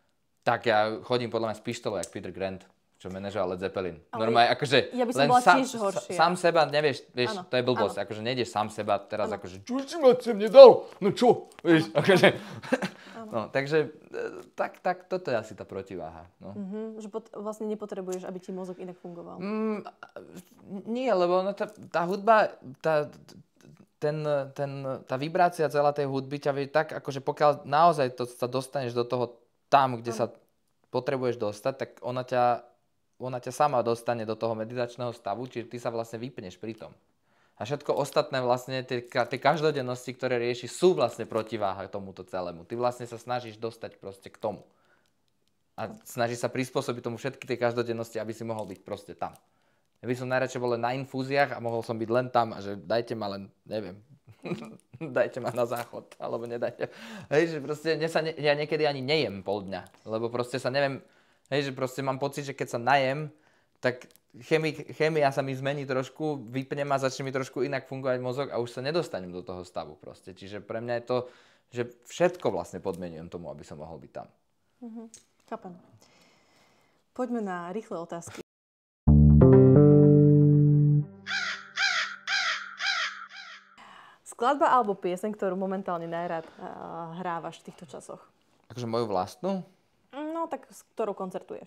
tak ja chodím podľa mňa s pištolou, jak Peter Grant čo manažoval Led Zeppelin. Ale Normálne, akože ja by som len bola sám, tiež horšie. sám seba, nevieš, vieš, ano. to je blbosť. Ano. Akože nejdeš sám seba teraz, ano. akože čo si ma sem nedal? No čo? Vieš, ano. akože... No, takže eh, tak, tak, toto je asi tá protiváha. No. Mm-hmm, že pot- vlastne nepotrebuješ, aby ti mozog inak fungoval. Mm, nie, lebo no, tá, tá hudba, tá, ten, ten, tá vibrácia celá tej hudby ťa vie tak, akože pokiaľ naozaj to, sa dostaneš do toho tam, kde sa potrebuješ dostať, tak ona ťa, ona ťa sama dostane do toho meditačného stavu, čiže ty sa vlastne vypneš pri tom. A všetko ostatné vlastne, tie, tie každodennosti, ktoré rieši, sú vlastne protiváha tomuto celému. Ty vlastne sa snažíš dostať proste k tomu. A snažíš sa prispôsobiť tomu všetky tie každodennosti, aby si mohol byť proste tam. Ja by som najradšej bol len na infúziách a mohol som byť len tam a že dajte ma len, neviem, [laughs] dajte ma na záchod, alebo nedajte. Hej, že proste ne sa ne, ja niekedy ani nejem pol dňa, lebo proste sa neviem, hej, že proste mám pocit, že keď sa najem, tak chemik, chemia sa mi zmení trošku, vypne ma, začne mi trošku inak fungovať mozog a už sa nedostanem do toho stavu proste. Čiže pre mňa je to, že všetko vlastne podmenujem tomu, aby som mohol byť tam. Mhm, chápem. Poďme na rýchle otázky. Skladba alebo pieseň, ktorú momentálne najrád eh, hrávaš v týchto časoch? Akože moju vlastnú? Mm, no, tak s ktorou koncertuješ.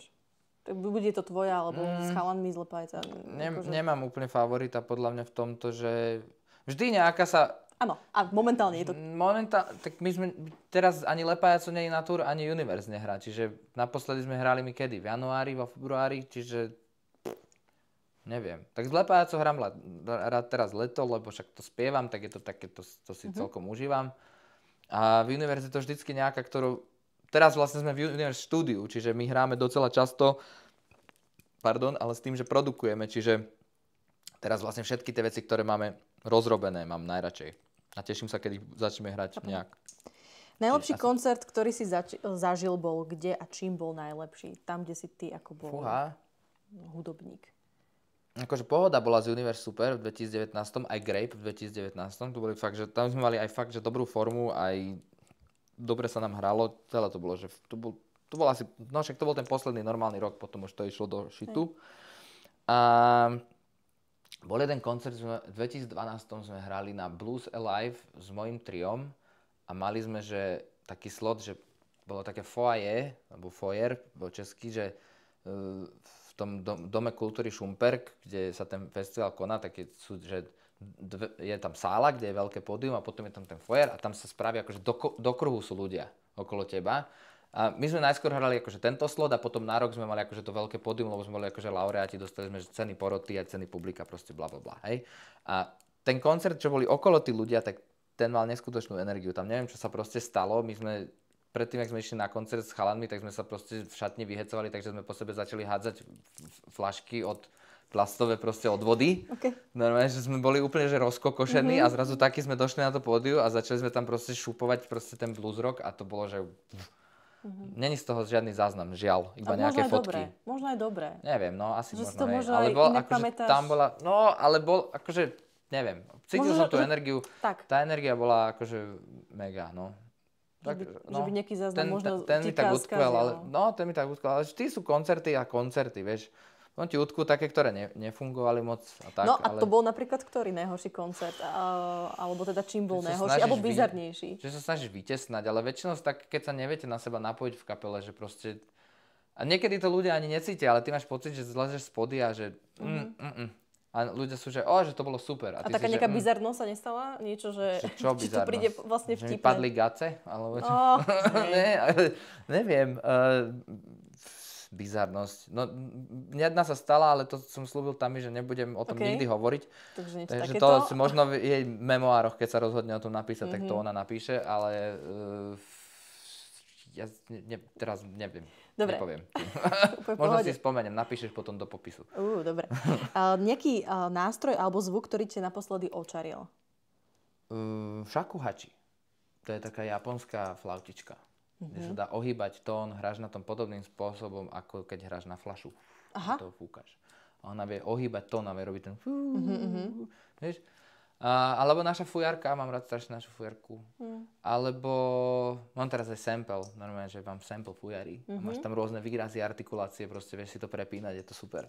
Tak bude to tvoja, alebo mm. s chalanmi zlepajca. Ne- akože... Nemám úplne favorita podľa mňa v tomto, že vždy nejaká sa Áno, a momentálne je to... Momentálne, tak my sme teraz ani Lepajaco nie je na túr, ani Univerz nehrá. Čiže naposledy sme hrali my kedy? V januári, vo februári, čiže Neviem. Tak z Lepajaco hrám rád teraz leto, lebo však to spievam, tak je to také, to, to si mm-hmm. celkom užívam. A v univerze to vždycky nejaká, ktorú... Teraz vlastne sme v univerz štúdiu, čiže my hráme docela často, pardon, ale s tým, že produkujeme, čiže teraz vlastne všetky tie veci, ktoré máme rozrobené, mám najradšej. A teším sa, keď začneme hrať nejak. Najlepší asi... koncert, ktorý si zač- zažil, bol kde a čím bol najlepší? Tam, kde si ty ako bol Fúha. hudobník akože pohoda bola z Universe super v 2019, aj Grape v 2019, to boli fakt, že tam sme mali aj fakt, že dobrú formu, aj dobre sa nám hralo, celé to bolo, že to bol, to bol asi, no však to bol ten posledný normálny rok, potom už to išlo do šitu. A bol jeden koncert, v 2012 sme hrali na Blues Alive s mojim triom a mali sme, že taký slot, že bolo také foyer, alebo foyer, bol český, že uh, tom Dome kultúry Šumperk, kde sa ten festival koná, tak je, sú, že dve, je tam sála, kde je veľké pódium a potom je tam ten foyer a tam sa spraví, akože do, do kruhu sú ľudia okolo teba. A my sme najskôr hrali akože tento slot a potom na rok sme mali akože to veľké pódium, lebo sme boli akože laureáti, dostali sme ceny poroty a ceny publika, proste bla bla bla, hej. A ten koncert, čo boli okolo tí ľudia, tak ten mal neskutočnú energiu. Tam neviem, čo sa proste stalo. My sme predtým, ak sme išli na koncert s chalanmi, tak sme sa proste v šatni vyhecovali, takže sme po sebe začali hádzať flašky od plastové proste od vody. Okay. Normálne, že sme boli úplne že rozkokošení mm-hmm. a zrazu taký sme došli na to pódiu a začali sme tam proste šupovať proste ten blues rock a to bolo, že... Mm-hmm. Není z toho žiadny záznam, žiaľ, iba a nejaké fotky. Dobré. Možno aj dobré. Neviem, no asi že možno, to možno ale bol, akože, tam bola, no ale bol, akože, neviem, cítil možno, som tú že... energiu, tak. tá energia bola akože mega, no. Tak, že by, no, že by nejaký záznam ten, možno ten, ten mi tak utkvel, ale, no, ten mi tak utkvel, ale vždy sú koncerty a koncerty, vieš. No ti utkú také, ktoré ne, nefungovali moc. A tak, no a ale... to bol napríklad ktorý najhorší koncert? A, alebo teda čím bol že najhorší? Alebo bizarnejší? Vy, že sa snažíš vytesnať, ale väčšinou tak, keď sa neviete na seba napojiť v kapele, že proste... A niekedy to ľudia ani necítia, ale ty máš pocit, že zlažeš spody a že... Mhm. Mm, mm, mm, a ľudia sú, že, o, že to bolo super. A, a taká si, nejaká že, mm. bizarnosť sa nestala? Niečo, že, [laughs] čo, čo to príde vlastne vtipne? Že padli gace? Alebo čo? Oh, [laughs] ne, neviem. Uh, bizarnosť. No, jedna sa stala, ale to som slúbil tam, že nebudem o tom okay. nikdy hovoriť. Takže, niečo Takže to možno v jej memoároch, keď sa rozhodne o tom napísať, mm-hmm. tak to mhm. ona napíše, ale uh, ja ne, teraz neviem. Dobre. Nepoviem. [laughs] [laughs] Možno si spomeniem, napíšeš potom do popisu. Uh, dobre. uh, [laughs] nejaký uh, nástroj alebo zvuk, ktorý ťa naposledy očaril? Uh, šakuhači. To je taká japonská flautička. Mm-hmm. Kde sa mhm. dá ohýbať tón, hráš na tom podobným spôsobom, ako keď hráš na flašu. Aha. To fúkaš. ona vie ohýbať tón a vie robiť ten... Mm-hmm. Vieš? alebo naša fujarka, mám rád strašne našu fujarku. Mm. Alebo mám teraz aj sample, normálne, že mám sample fujarí. Mm-hmm. máš tam rôzne výrazy, artikulácie, proste vieš si to prepínať, je to super.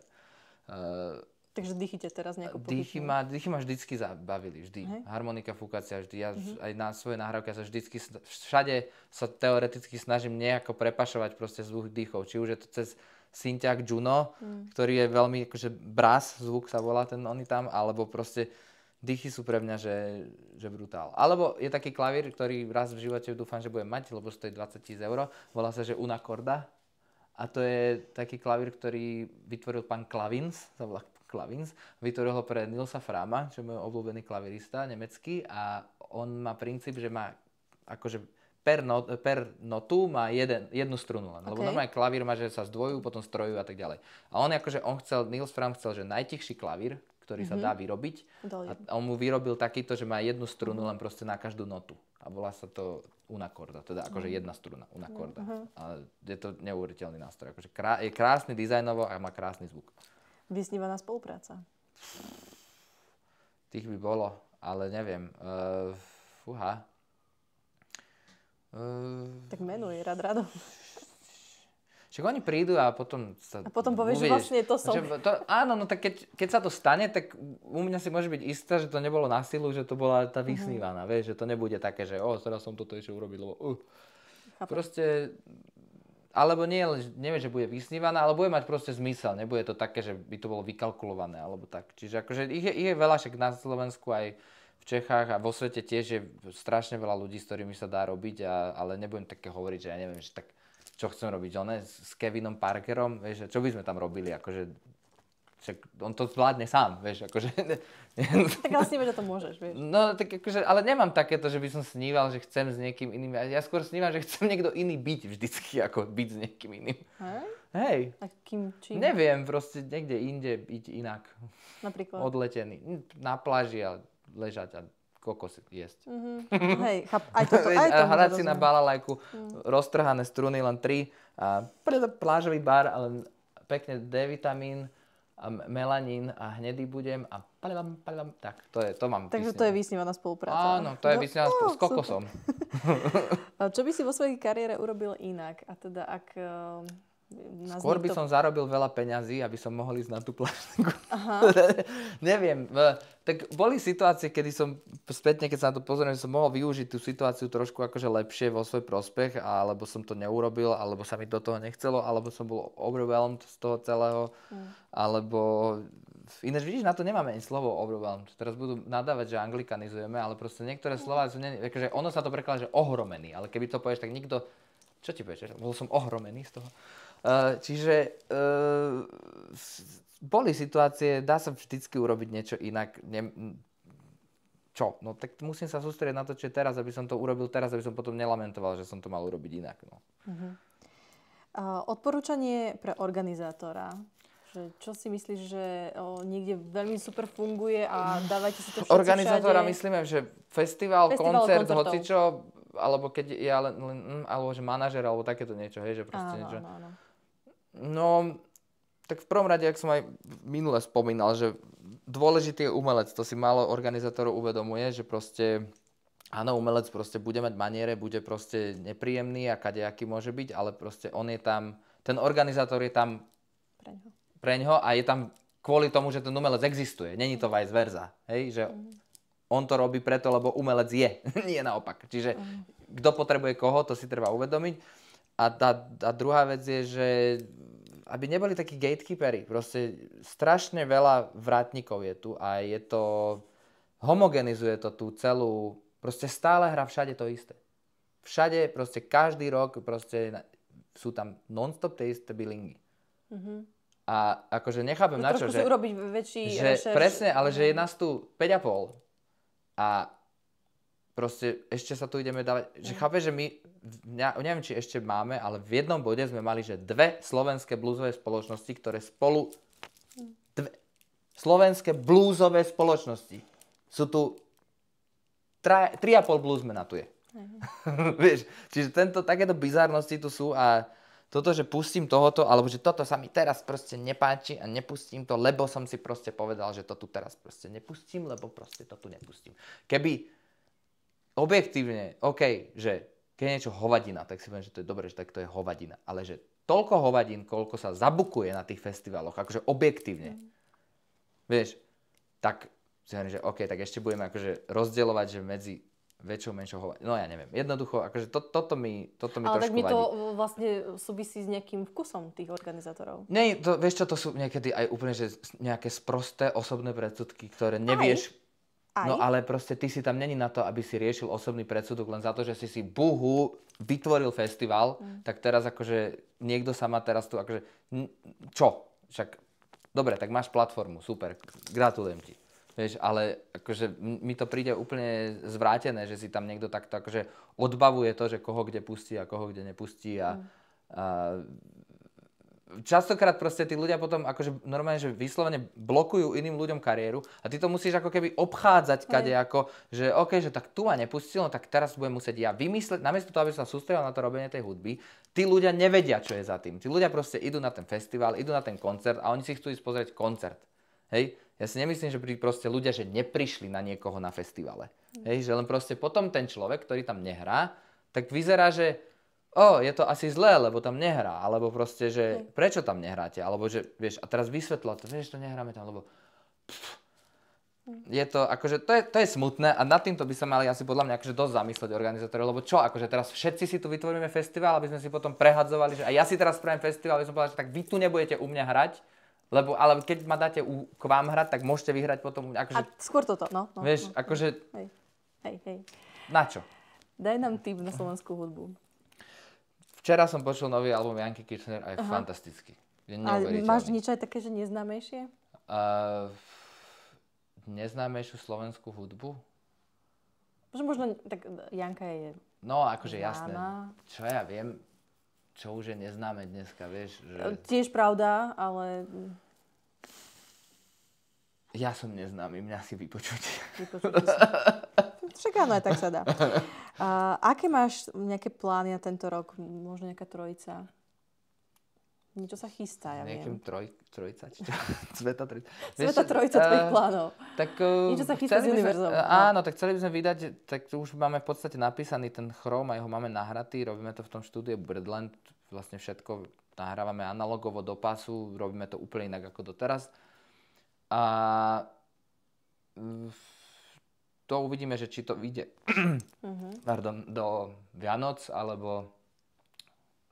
Uh, Takže dýchite teraz nejako Dýchy, ma, dýchy ma vždycky zabavili, vždy. Hey. Harmonika, fúkacia, vždy. Ja mm-hmm. aj na svoje nahrávky ja sa vždycky, všade sa teoreticky snažím nejako prepašovať proste zvuk dýchov. Či už je to cez synťák Juno, mm. ktorý je veľmi akože brás, zvuk sa volá ten oni tam, alebo proste Dychy sú pre mňa, že, že brutál. Alebo je taký klavír, ktorý raz v živote dúfam, že budem mať, lebo stojí 20 tisíc eur. Volá sa, že Unakorda. A to je taký klavír, ktorý vytvoril pán Klavins, sa volá Klavins. Vytvoril ho pre Nilsa Frama, čo je môj obľúbený klavirista nemecký. A on má princíp, že má akože per, not, per notu má jeden, jednu strunu len. Okay. Lebo normálne klavír má, že sa zdvojujú, potom strojú a tak ďalej. A on akože, on chcel, Nils Fram chcel, že najtichší klavír, ktorý mm-hmm. sa mhm. dá vyrobiť. A on mu vyrobil takýto, že má jednu strunu mhm. len proste na každú notu. A volá sa to unakorda, teda akože mhm. jedna struna, unakorda. Mm-hmm. A je to neuveriteľný nástroj. Akože krá- je krásny dizajnovo a má krásny zvuk. Vysnívaná spolupráca. Tých by bolo, ale neviem. Uh, e, fúha. Uh, e, tak menuj, rad rado. [laughs] Však oni prídu a potom sa... A potom povieš, že vlastne to som. Že to, áno, no tak keď, keď sa to stane, tak u mňa si môže byť istá, že to nebolo na silu, že to bola tá mhm. vysnívaná, mm-hmm. vieš, že to nebude také, že o, teraz som toto ešte urobil, lebo... Uh. Proste... Alebo nie, neviem, že bude vysnívaná, ale bude mať proste zmysel. Nebude to také, že by to bolo vykalkulované, alebo tak. Čiže akože ich je, ich je veľa, však na Slovensku aj v Čechách a vo svete tiež je strašne veľa ľudí, s ktorými sa dá robiť, a, ale nebudem také hovoriť, že ja neviem, že tak čo chcem robiť, ne, s Kevinom Parkerom, vieš, čo by sme tam robili, akože však on to zvládne sám, vieš, akože... [laughs] tak ale sníme, že to môžeš, vieš. No, tak akože, ale nemám takéto, že by som sníval, že chcem s niekým iným. Ja skôr snívam, že chcem niekto iný byť vždycky, [laughs] ako byť s niekým iným. Hej? Hej. A kým, čím? Neviem, proste niekde inde byť inak. Napríklad? Odletený. Na pláži a ležať a kokos jesť. Mm-hmm. Hej, chap, aj [laughs] aj to Hrať si na balalajku, mm. roztrhané struny, len tri. A plážový bar, ale pekne D-vitamín, a melanín a hnedý budem a palibam, palibam, tak to je, to mám Takže vysnívané. to je vysnívaná spolupráca. Áno, to je no, vysnívaná spolupráca s kokosom. [laughs] Čo by si vo svojej kariére urobil inak? A teda ak ehm, Skôr by to... som zarobil veľa peňazí, aby som mohol ísť na tú pláštenku. [laughs] Neviem. Tak boli situácie, kedy som spätne, keď sa na to pozriem, som mohol využiť tú situáciu trošku akože lepšie vo svoj prospech, alebo som to neurobil, alebo sa mi do toho nechcelo, alebo som bol overwhelmed z toho celého, mm. alebo... Ináč vidíš, na to nemáme ani slovo overwhelmed. Teraz budú nadávať, že anglikanizujeme, ale proste niektoré mm. slova sú... Ne... Akože ono sa to prekladá, že ohromený, ale keby to povieš, tak nikto čo ti povieš? Bol som ohromený z toho. Eh, čiže eh, boli situácie, dá sa vždycky urobiť niečo inak. Ne, čo? No tak musím sa sústrieť na to, čo je teraz, aby som to urobil teraz, aby som potom nelamentoval, že som to mal urobiť inak. No. Uh-huh. Uh, odporúčanie pre organizátora. Že čo si myslíš, že o, niekde veľmi super funguje a dávajte si to všetci Organizátora všade? myslíme, že festival, festival koncert, koncertov. hocičo, alebo keď je ale, mm, alebo že manažer, alebo takéto niečo, hej, že proste áno, niečo. Áno, áno. No, tak v prvom rade, ak som aj minule spomínal, že dôležitý je umelec, to si málo organizátorov uvedomuje, že proste áno, umelec proste bude mať maniere, bude proste nepríjemný a kadejaký môže byť, ale proste on je tam, ten organizátor je tam pre preňho a je tam kvôli tomu, že ten umelec existuje. Není to vice versa, hej, že mhm. on to robí preto, lebo umelec je, [laughs] nie naopak. Čiže mhm. kto potrebuje koho, to si treba uvedomiť. A, a, a druhá vec je, že aby neboli takí gatekeepery. Proste strašne veľa vrátnikov je tu a je to... Homogenizuje to tú celú... Proste stále hra všade to isté. Všade, proste každý rok proste sú tam non-stop tie isté bilingy. Mm-hmm. A akože nechápem no, na čo, si že... urobiť väčší že rešerš. Presne, ale že je mhm. nás tu 5,5 a proste ešte sa tu ideme dávať... Mm-hmm. Že mhm. chápeš, že my ja, neviem, či ešte máme, ale v jednom bode sme mali, že dve slovenské blúzové spoločnosti, ktoré spolu... Dve slovenské blúzové spoločnosti. Sú tu 3,5 a pol na tu je. Uh-huh. Vieš, čiže tento, takéto bizarnosti tu sú a toto, že pustím tohoto, alebo že toto sa mi teraz proste nepáči a nepustím to, lebo som si proste povedal, že to tu teraz proste nepustím, lebo proste to tu nepustím. Keby objektívne, OK, že keď je niečo hovadina, tak si poviem, že to je dobre, že tak to je hovadina. Ale že toľko hovadín, koľko sa zabukuje na tých festivaloch, akože objektívne. Mm. Vieš, tak si hovorím, že OK, tak ešte budeme akože rozdielovať, že medzi väčšou, menšou hovadí. No ja neviem. Jednoducho, akože to, toto mi, toto mi Ale trošku tak mi to vadí. vlastne súvisí s nejakým vkusom tých organizátorov. Nie, to, vieš čo, to sú niekedy aj úplne že nejaké sprosté osobné predsudky, ktoré nevieš aj No, Aj? No ale proste ty si tam není na to, aby si riešil osobný predsudok len za to, že si si buhu vytvoril festival, mm. tak teraz akože niekto sa má teraz tu akože čo? Však dobre, tak máš platformu, super, gratulujem ti. Vieš, ale akože mi to príde úplne zvrátené, že si tam niekto takto akože odbavuje to, že koho kde pustí a koho kde nepustí a, mm. a častokrát proste tí ľudia potom akože normálne, že vyslovene blokujú iným ľuďom kariéru a ty to musíš ako keby obchádzať kade ako, že OK, že tak tu ma nepustilo, no tak teraz budem musieť ja vymysleť, namiesto toho, aby som sa sústredil na to robenie tej hudby, tí ľudia nevedia, čo je za tým. Tí ľudia proste idú na ten festival, idú na ten koncert a oni si chcú ísť pozrieť koncert. Hej? Ja si nemyslím, že proste ľudia, že neprišli na niekoho na festivale. Hej? Že len proste potom ten človek, ktorý tam nehrá, tak vyzerá, že o, je to asi zlé, lebo tam nehrá, alebo proste, že Hej. prečo tam nehráte, alebo že, vieš, a teraz vysvetľa to, vieš, to nehráme tam, lebo pff, hm. je to, akože, to je, to je smutné a nad týmto by sa mali asi podľa mňa akože dosť zamyslieť organizátori, lebo čo, akože teraz všetci si tu vytvoríme festival, aby sme si potom prehadzovali, že a ja si teraz spravím festival, aby som povedal, že tak vy tu nebudete u mňa hrať, lebo, ale keď ma dáte u, k vám hrať, tak môžete vyhrať potom, akože... A skôr toto, no. no vieš, no, no, akože... Hej, hej, hej. Na čo? Daj nám tip na slovenskú hudbu. Včera som počul nový album Janky Kirchner a je Aha. fantastický. Je a máš niečo aj také, že neznámejšie? Uh, neznámejšiu slovenskú hudbu? Že možno, tak Janka je No, akože jasné. Čo ja viem, čo už je neznáme dneska, vieš? Že... Tiež pravda, ale ja som neznámy, mňa si vypočuť. Vypočuť Však áno, aj tak sa dá. [laughs] A, aké máš nejaké plány na tento rok? Možno nejaká trojica? Niečo sa chystá, ja Nejakým viem. Troj, trojica, [laughs] Sveta trojica. Sveta trojica uh, tvojich plánov. Tak, uh, Niečo sa chystá z univerzom. Eh, áno, tak chceli by sme vydať, tak už máme v podstate napísaný ten chrom a jeho máme nahratý. Robíme to v tom štúdiu Birdland. Vlastne všetko nahrávame analogovo do pasu. Robíme to úplne inak ako doteraz. A to uvidíme, že či to vyjde mm-hmm. pardon, do Vianoc, alebo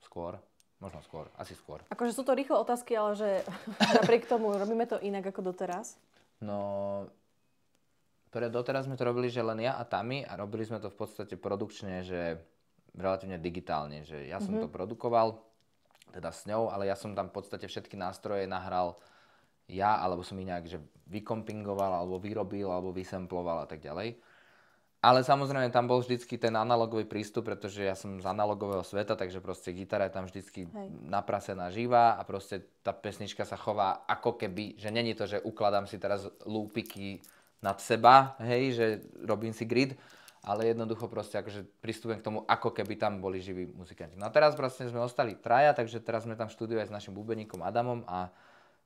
skôr. Možno skôr, asi skôr. Akože sú to rýchle otázky, ale že [laughs] napriek tomu robíme to inak ako doteraz? No, pre doteraz sme to robili, že len ja a Tami a robili sme to v podstate produkčne, že relatívne digitálne, že ja som mm-hmm. to produkoval, teda s ňou, ale ja som tam v podstate všetky nástroje nahral ja, alebo som ich nejak že vykompingoval, alebo vyrobil, alebo vysemploval a tak ďalej. Ale samozrejme tam bol vždycky ten analogový prístup, pretože ja som z analogového sveta, takže proste gitara je tam vždycky Hej. naprasená živá a proste tá pesnička sa chová ako keby, že není to, že ukladám si teraz lúpiky nad seba, hej, že robím si grid, ale jednoducho proste akože pristupujem k tomu, ako keby tam boli živí muzikanti. No a teraz vlastne sme ostali traja, takže teraz sme tam v štúdiu aj s našim bubeníkom Adamom a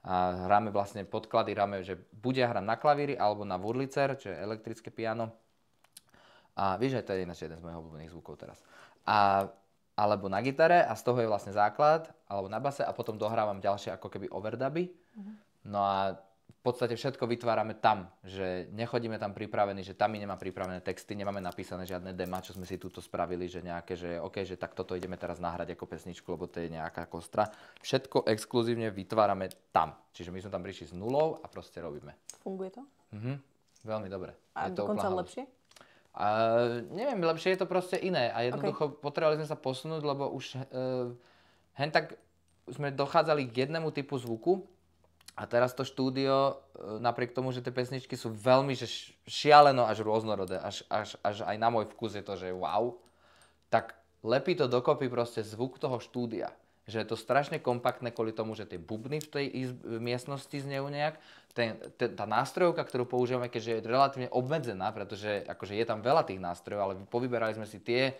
a hráme vlastne podklady, hráme, že bude hrať na klavíri alebo na Wurlitzer, čo je elektrické piano. A vieš, že to je ináč jeden z mojich obľúbených zvukov teraz. A, alebo na gitare a z toho je vlastne základ, alebo na base a potom dohrávam ďalšie ako keby overduby. Mm-hmm. No a v podstate všetko vytvárame tam, že nechodíme tam pripravení, že tam nemá pripravené texty, nemáme napísané žiadne dema, čo sme si túto spravili, že nejaké, že OK, že tak toto ideme teraz nahrať ako pesničku, lebo to je nejaká kostra. Všetko exkluzívne vytvárame tam. Čiže my sme tam prišli s nulou a proste robíme. Funguje to? Mhm. Veľmi dobre. A je to dokonca upláhalo. lepšie? A, neviem, lepšie je to proste iné. A jednoducho okay. potrebovali sme sa posunúť, lebo už Uh, hen tak sme dochádzali k jednému typu zvuku a teraz to štúdio, e, napriek tomu, že tie pesničky sú veľmi že šialeno až rôznorodé, až, až, až aj na môj vkus je to, že wow, tak lepí to dokopy proste zvuk toho štúdia. Že je to strašne kompaktné kvôli tomu, že tie bubny v tej izb- v miestnosti znejú nejak. Ten, ten, tá nástrojovka, ktorú používame, keďže je relatívne obmedzená, pretože akože je tam veľa tých nástrojov, ale povyberali sme si tie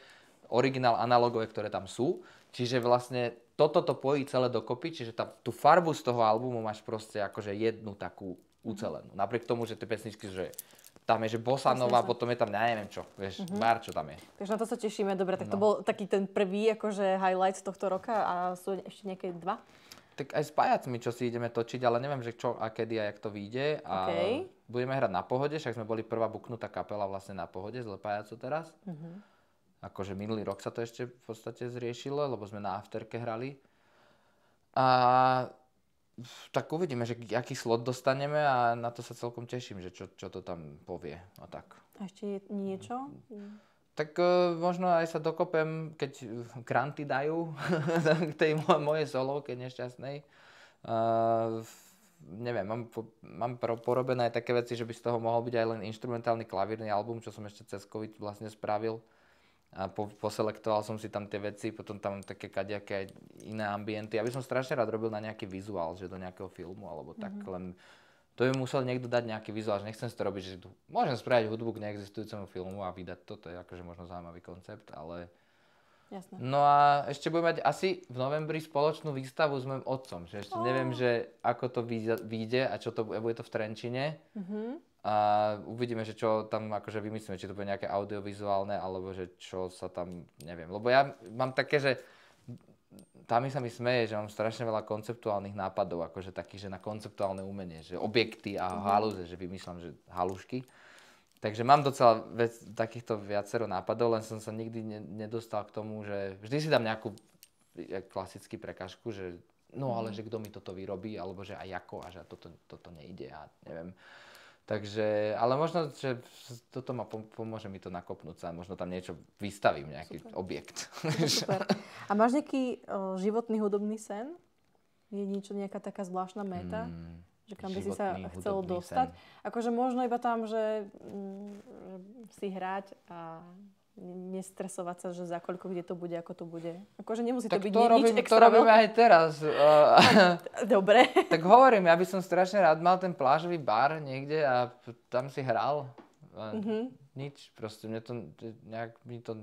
originál analogové, ktoré tam sú, Čiže vlastne toto to pojí celé dokopy, čiže tá, tú farbu z toho albumu máš proste akože jednu takú mhm. ucelenú. Napriek tomu, že tie pesničky, že tam je, že Bosanova, potom je tam ja neviem čo, vieš, uh-huh. Mhm. Mar, čo tam je. Takže na to sa tešíme, dobre, tak no. to bol taký ten prvý akože highlight z tohto roka a sú ešte nejaké dva? Tak aj s pajacmi, čo si ideme točiť, ale neviem, že čo a kedy a jak to vyjde. A okay. budeme hrať na pohode, však sme boli prvá buknutá kapela vlastne na pohode, zle pajacu teraz. Uh-huh akože minulý rok sa to ešte v podstate zriešilo, lebo sme na afterke hrali. A tak uvidíme, že aký slot dostaneme a na to sa celkom teším, že čo, čo to tam povie a tak. A ešte je niečo? Tak uh, možno aj sa dokopem, keď granty dajú k [laughs] tej mo- mojej solovke nešťastnej. Uh, neviem, mám, mám porobené aj také veci, že by z toho mohol byť aj len instrumentálny klavírny album, čo som ešte cez COVID vlastne spravil a po, poselektoval som si tam tie veci, potom tam také kadejaké iné ambienty. Ja by som strašne rád robil na nejaký vizuál, že do nejakého filmu alebo tak, mm-hmm. len to by musel niekto dať nejaký vizuál, že nechcem si to robiť, že môžem spraviť hudbu k neexistujúcemu filmu a vydať to, to je akože možno zaujímavý koncept, ale... Jasné. No a ešte budem mať asi v novembri spoločnú výstavu s mojim otcom, že ešte oh. neviem, že ako to vyjde a čo to bude, bude to v Trenčine. Mm-hmm a uvidíme, že čo tam akože vymyslíme, či to bude nejaké audiovizuálne, alebo že čo sa tam, neviem. Lebo ja mám také, že tam sa mi smeje, že mám strašne veľa konceptuálnych nápadov, akože taký, že na konceptuálne umenie, že objekty a mhm. halúze, že vymýšľam, že halušky. Takže mám docela vec, takýchto viacero nápadov, len som sa nikdy ne, nedostal k tomu, že vždy si dám nejakú e, klasický prekažku, že no ale mhm. že kto mi toto vyrobí, alebo že aj ako a že toto, toto nejde a neviem. Takže, ale možno, že toto ma pomôže mi to nakopnúť sa. Možno tam niečo vystavím, nejaký Super. objekt. [laughs] Super. A máš nejaký o, životný hudobný sen? Je niečo, nejaká taká zvláštna meta? Mm, že kam by si sa chcel dostať? Sen. Akože možno iba tam, že, m, mm, že si hrať a nestresovať sa, že za koľko, kde to bude, ako to bude. Akože nemusí tak to byť to robím, nič extra to aj teraz. [laughs] Eh. Dobre. tak hovorím, ja by som strašne rád mal ten plážový bar niekde a tam si hral. Mm-hmm. Nič, proste mne to nejak, mi to...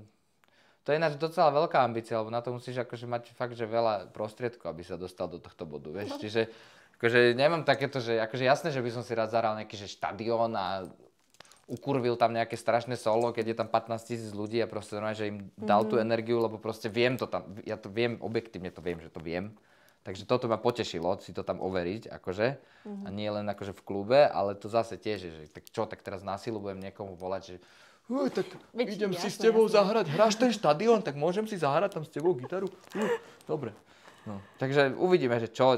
To je ináč docela veľká ambícia, lebo na to musíš akože mať fakt, že veľa prostriedkov, aby sa dostal do tohto bodu, vieš. No. Čiže akože nemám takéto, že akože jasné, že by som si rád zahral nejaký že štadión a ukurvil tam nejaké strašné solo, keď je tam 15 tisíc ľudí a proste normálne, že im dal mm-hmm. tú mhm. energiu, lebo proste viem to tam, ja to viem, objektívne to viem, že to viem. Takže toto ma potešilo, si to tam overiť, akože. Mm-hmm. A mhm. nie len akože v klube, ale to zase tiež je, že tak čo, tak teraz násilu budem niekomu volať, že Uh, tak Veď idem jasné, si s tebou jasné. zahrať, hráš ten štadión, tak môžem si zahrať tam s tebou gitaru? Uh, dobre. No. Takže uvidíme, že čo,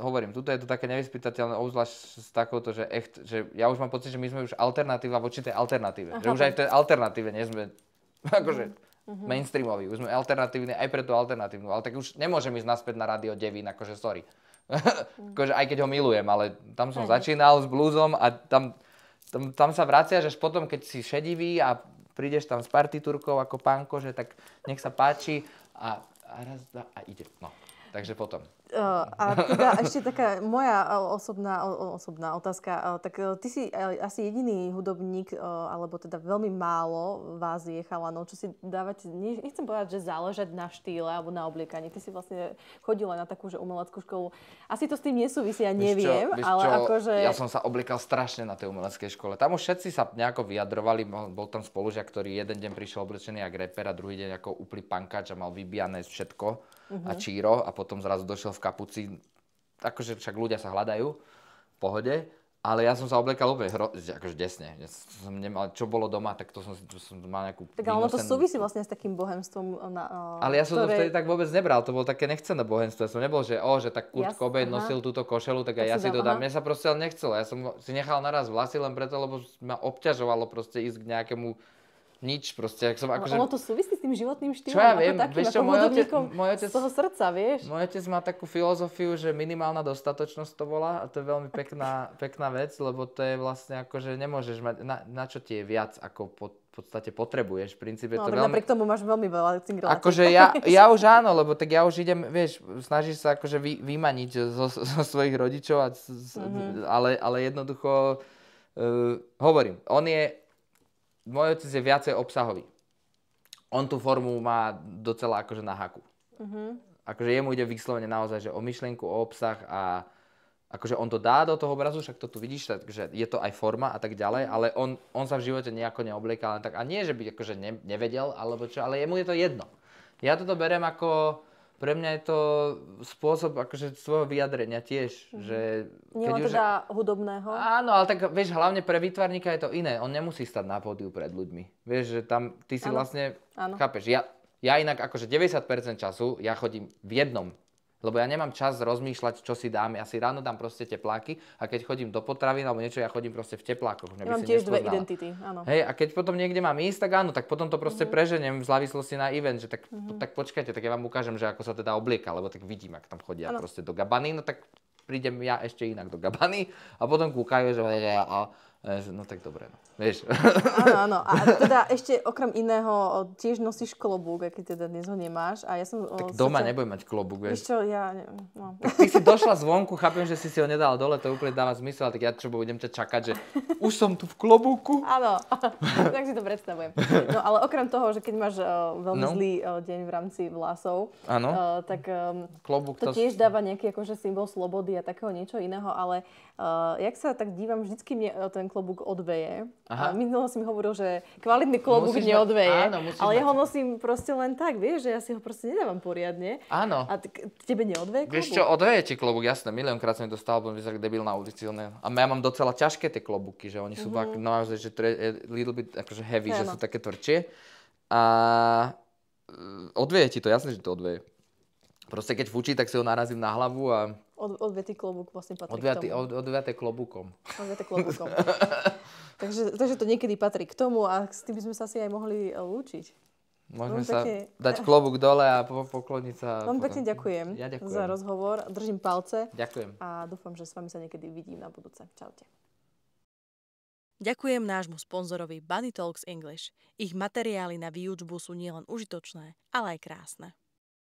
hovorím, tuto je to také nevyspytateľné, obzvlášť s takouto, že echt, že ja už mám pocit, že my sme už alternatíva voči tej alternatíve. Aha, že už aj v tej alternatíve nie sme, [laughs] akože, mm-hmm. mainstreamoví, už sme alternatívni aj pre tú alternatívnu, ale tak už nemôžem ísť naspäť na Radio 9, akože sorry. Mhm. [laughs] akože aj keď ho milujem, ale tam som aj. začínal s blúzom a tam, tam, tam sa vracia, že potom, keď si šedivý a prídeš tam s partitúrkou ako pánko, že tak nech sa páči a, a raz, a ide. No. Takže potom a teda ešte taká moja osobná, osobná otázka. Tak ty si asi jediný hudobník, alebo teda veľmi málo vás je chalanov, čo si dávať, nechcem povedať, že záležať na štýle alebo na obliekaní. Ty si vlastne chodila na takú, že umeleckú školu. Asi to s tým nesúvisí, ja neviem, čo, ale čo, akože... Ja som sa obliekal strašne na tej umeleckej škole. Tam už všetci sa nejako vyjadrovali, bol tam spolužiak, ktorý jeden deň prišiel oblečený ako reper a druhý deň ako úplný pankač a mal vybijané všetko uh-huh. a mhm. číro a potom zrazu došiel v kapuci. Akože však ľudia sa hľadajú, v pohode. Ale ja som sa oblekal úplne hro, akože desne. Ja som nemal, čo bolo doma, tak to som, to som mal nejakú... Tak ale ono to súvisí vlastne s takým bohemstvom. Eh, na, uh, ale ja som ktoré... to vtedy tak vôbec nebral, to bolo také nechcené bohemstvo. Ja som nebol, že, oh, že tak Kurt ja, Cobain aha. nosil túto košelu, tak aj ja si to dám. Mne sa proste ale nechcelo. Ja som si nechal naraz vlasy len preto, lebo ma obťažovalo proste ísť k nejakému nič proste. Ak som, akože... Ono to súvisí s tým životným štýlom. Čo ja no viem, takým, vieš čo, môj otec, môj otec, z toho srdca, vieš. Môj otec má takú filozofiu, že minimálna dostatočnosť to volá a to je veľmi pekná, pekná vec, lebo to je vlastne ako, že nemôžeš mať, na, na čo ti je viac ako pod, v podstate potrebuješ. V princípe no, to veľmi... napriek tomu máš veľmi veľa cingrelácií. Akože ja, ja už áno, lebo tak ja už idem, vieš, snažíš sa akože vy, vymaniť zo, zo svojich rodičov, a, mm-hmm. ale, ale jednoducho uh, hovorím, on je môj otec je viacej obsahový. On tú formu má docela akože na haku. Uh-huh. Akože jemu ide vyslovene naozaj, že o myšlienku, o obsah a akože on to dá do toho obrazu, však to tu vidíš, takže je to aj forma a tak ďalej, mhm. ale on, on sa v živote nejako neobliekal tak. A nie, že by akože ne, nevedel, alebo čo, ale jemu je to jedno. Ja toto berem ako pre mňa je to spôsob akože svojho vyjadrenia tiež. Mm-hmm. Že Nie už... teda hudobného. Áno, ale tak vieš, hlavne pre výtvarníka je to iné. On nemusí stať na pódiu pred ľuďmi. Vieš, že tam ty si ano. vlastne, ano. chápeš, ja, ja inak akože 90% času ja chodím v jednom lebo ja nemám čas rozmýšľať, čo si dám. Ja si ráno dám proste tepláky a keď chodím do potravín alebo niečo, ja chodím proste v teplákoch. Ja mám tiež dve identity, áno. Hej, a keď potom niekde mám ísť, tak áno, tak potom to proste mm-hmm. preženiem v závislosti na event, že tak, mm-hmm. tak počkajte, tak ja vám ukážem, že ako sa teda oblieka, lebo tak vidím, ak tam chodia ano. proste do gabany, no tak prídem ja ešte inak do gabany a potom kúkajú, že... A, Eh, no tak dobre, no. Vieš. Áno, áno. A [laughs] teda ešte okrem iného tiež nosíš klobúk, keď teda dnes ho nemáš. A ja som... Tak doma sa... nebudem mať klobúk, vieš. čo, ja... No. ty si došla zvonku, chápem, že si si ho nedala dole, to úplne dáva zmysel, tak ja čo budem ťa čakať, že už som tu v klobúku. Áno, [laughs] tak si to predstavujem. No ale okrem toho, že keď máš uh, veľmi no. zlý uh, deň v rámci vlasov, Uh, tak um, klobúk to, to tiež dáva nejaký akože symbol slobody a takého niečo iného, ale Uh, jak sa tak dívam, vždycky mne eh, ten klobúk odveje. Aha. A minulo si mi hovoril, že kvalitný klobúk musíš neodveje, ma... Áno, ale mať. ja ho nosím proste len tak, vieš, že ja si ho proste nedávam poriadne. Áno. A t- tebe neodveje klobúk? Vieš čo, odveje ti klobúk, jasné, miliónkrát som mi dostal, bo vyzerá debil na ulici. Ne? A ja mám docela ťažké tie klobúky, že oni sú mm-hmm. fakt naozaj, no, že to je e, little bit akože heavy, ja, že sú také tvrdšie. A eh, odveje ti to, jasné, že to odveje. Proste keď fučí, tak si ho narazím na hlavu a odviatý klobúk vlastne patrí odviatý, k tomu. Od, odviatý klobúkom. Odviatý klobúkom. [laughs] takže, takže to niekedy patrí k tomu a s tým by sme sa asi aj mohli eh, lúčiť. Môžeme sa pekne... dať klobúk dole a po, pokloniť sa. Vám potom. pekne ďakujem, ja ďakujem za rozhovor. Držím palce. Ďakujem. A dúfam, že s vami sa niekedy vidím na budúce. Čaute. Ďakujem nášmu sponzorovi Bunny Talks English. Ich materiály na výučbu sú nielen užitočné, ale aj krásne.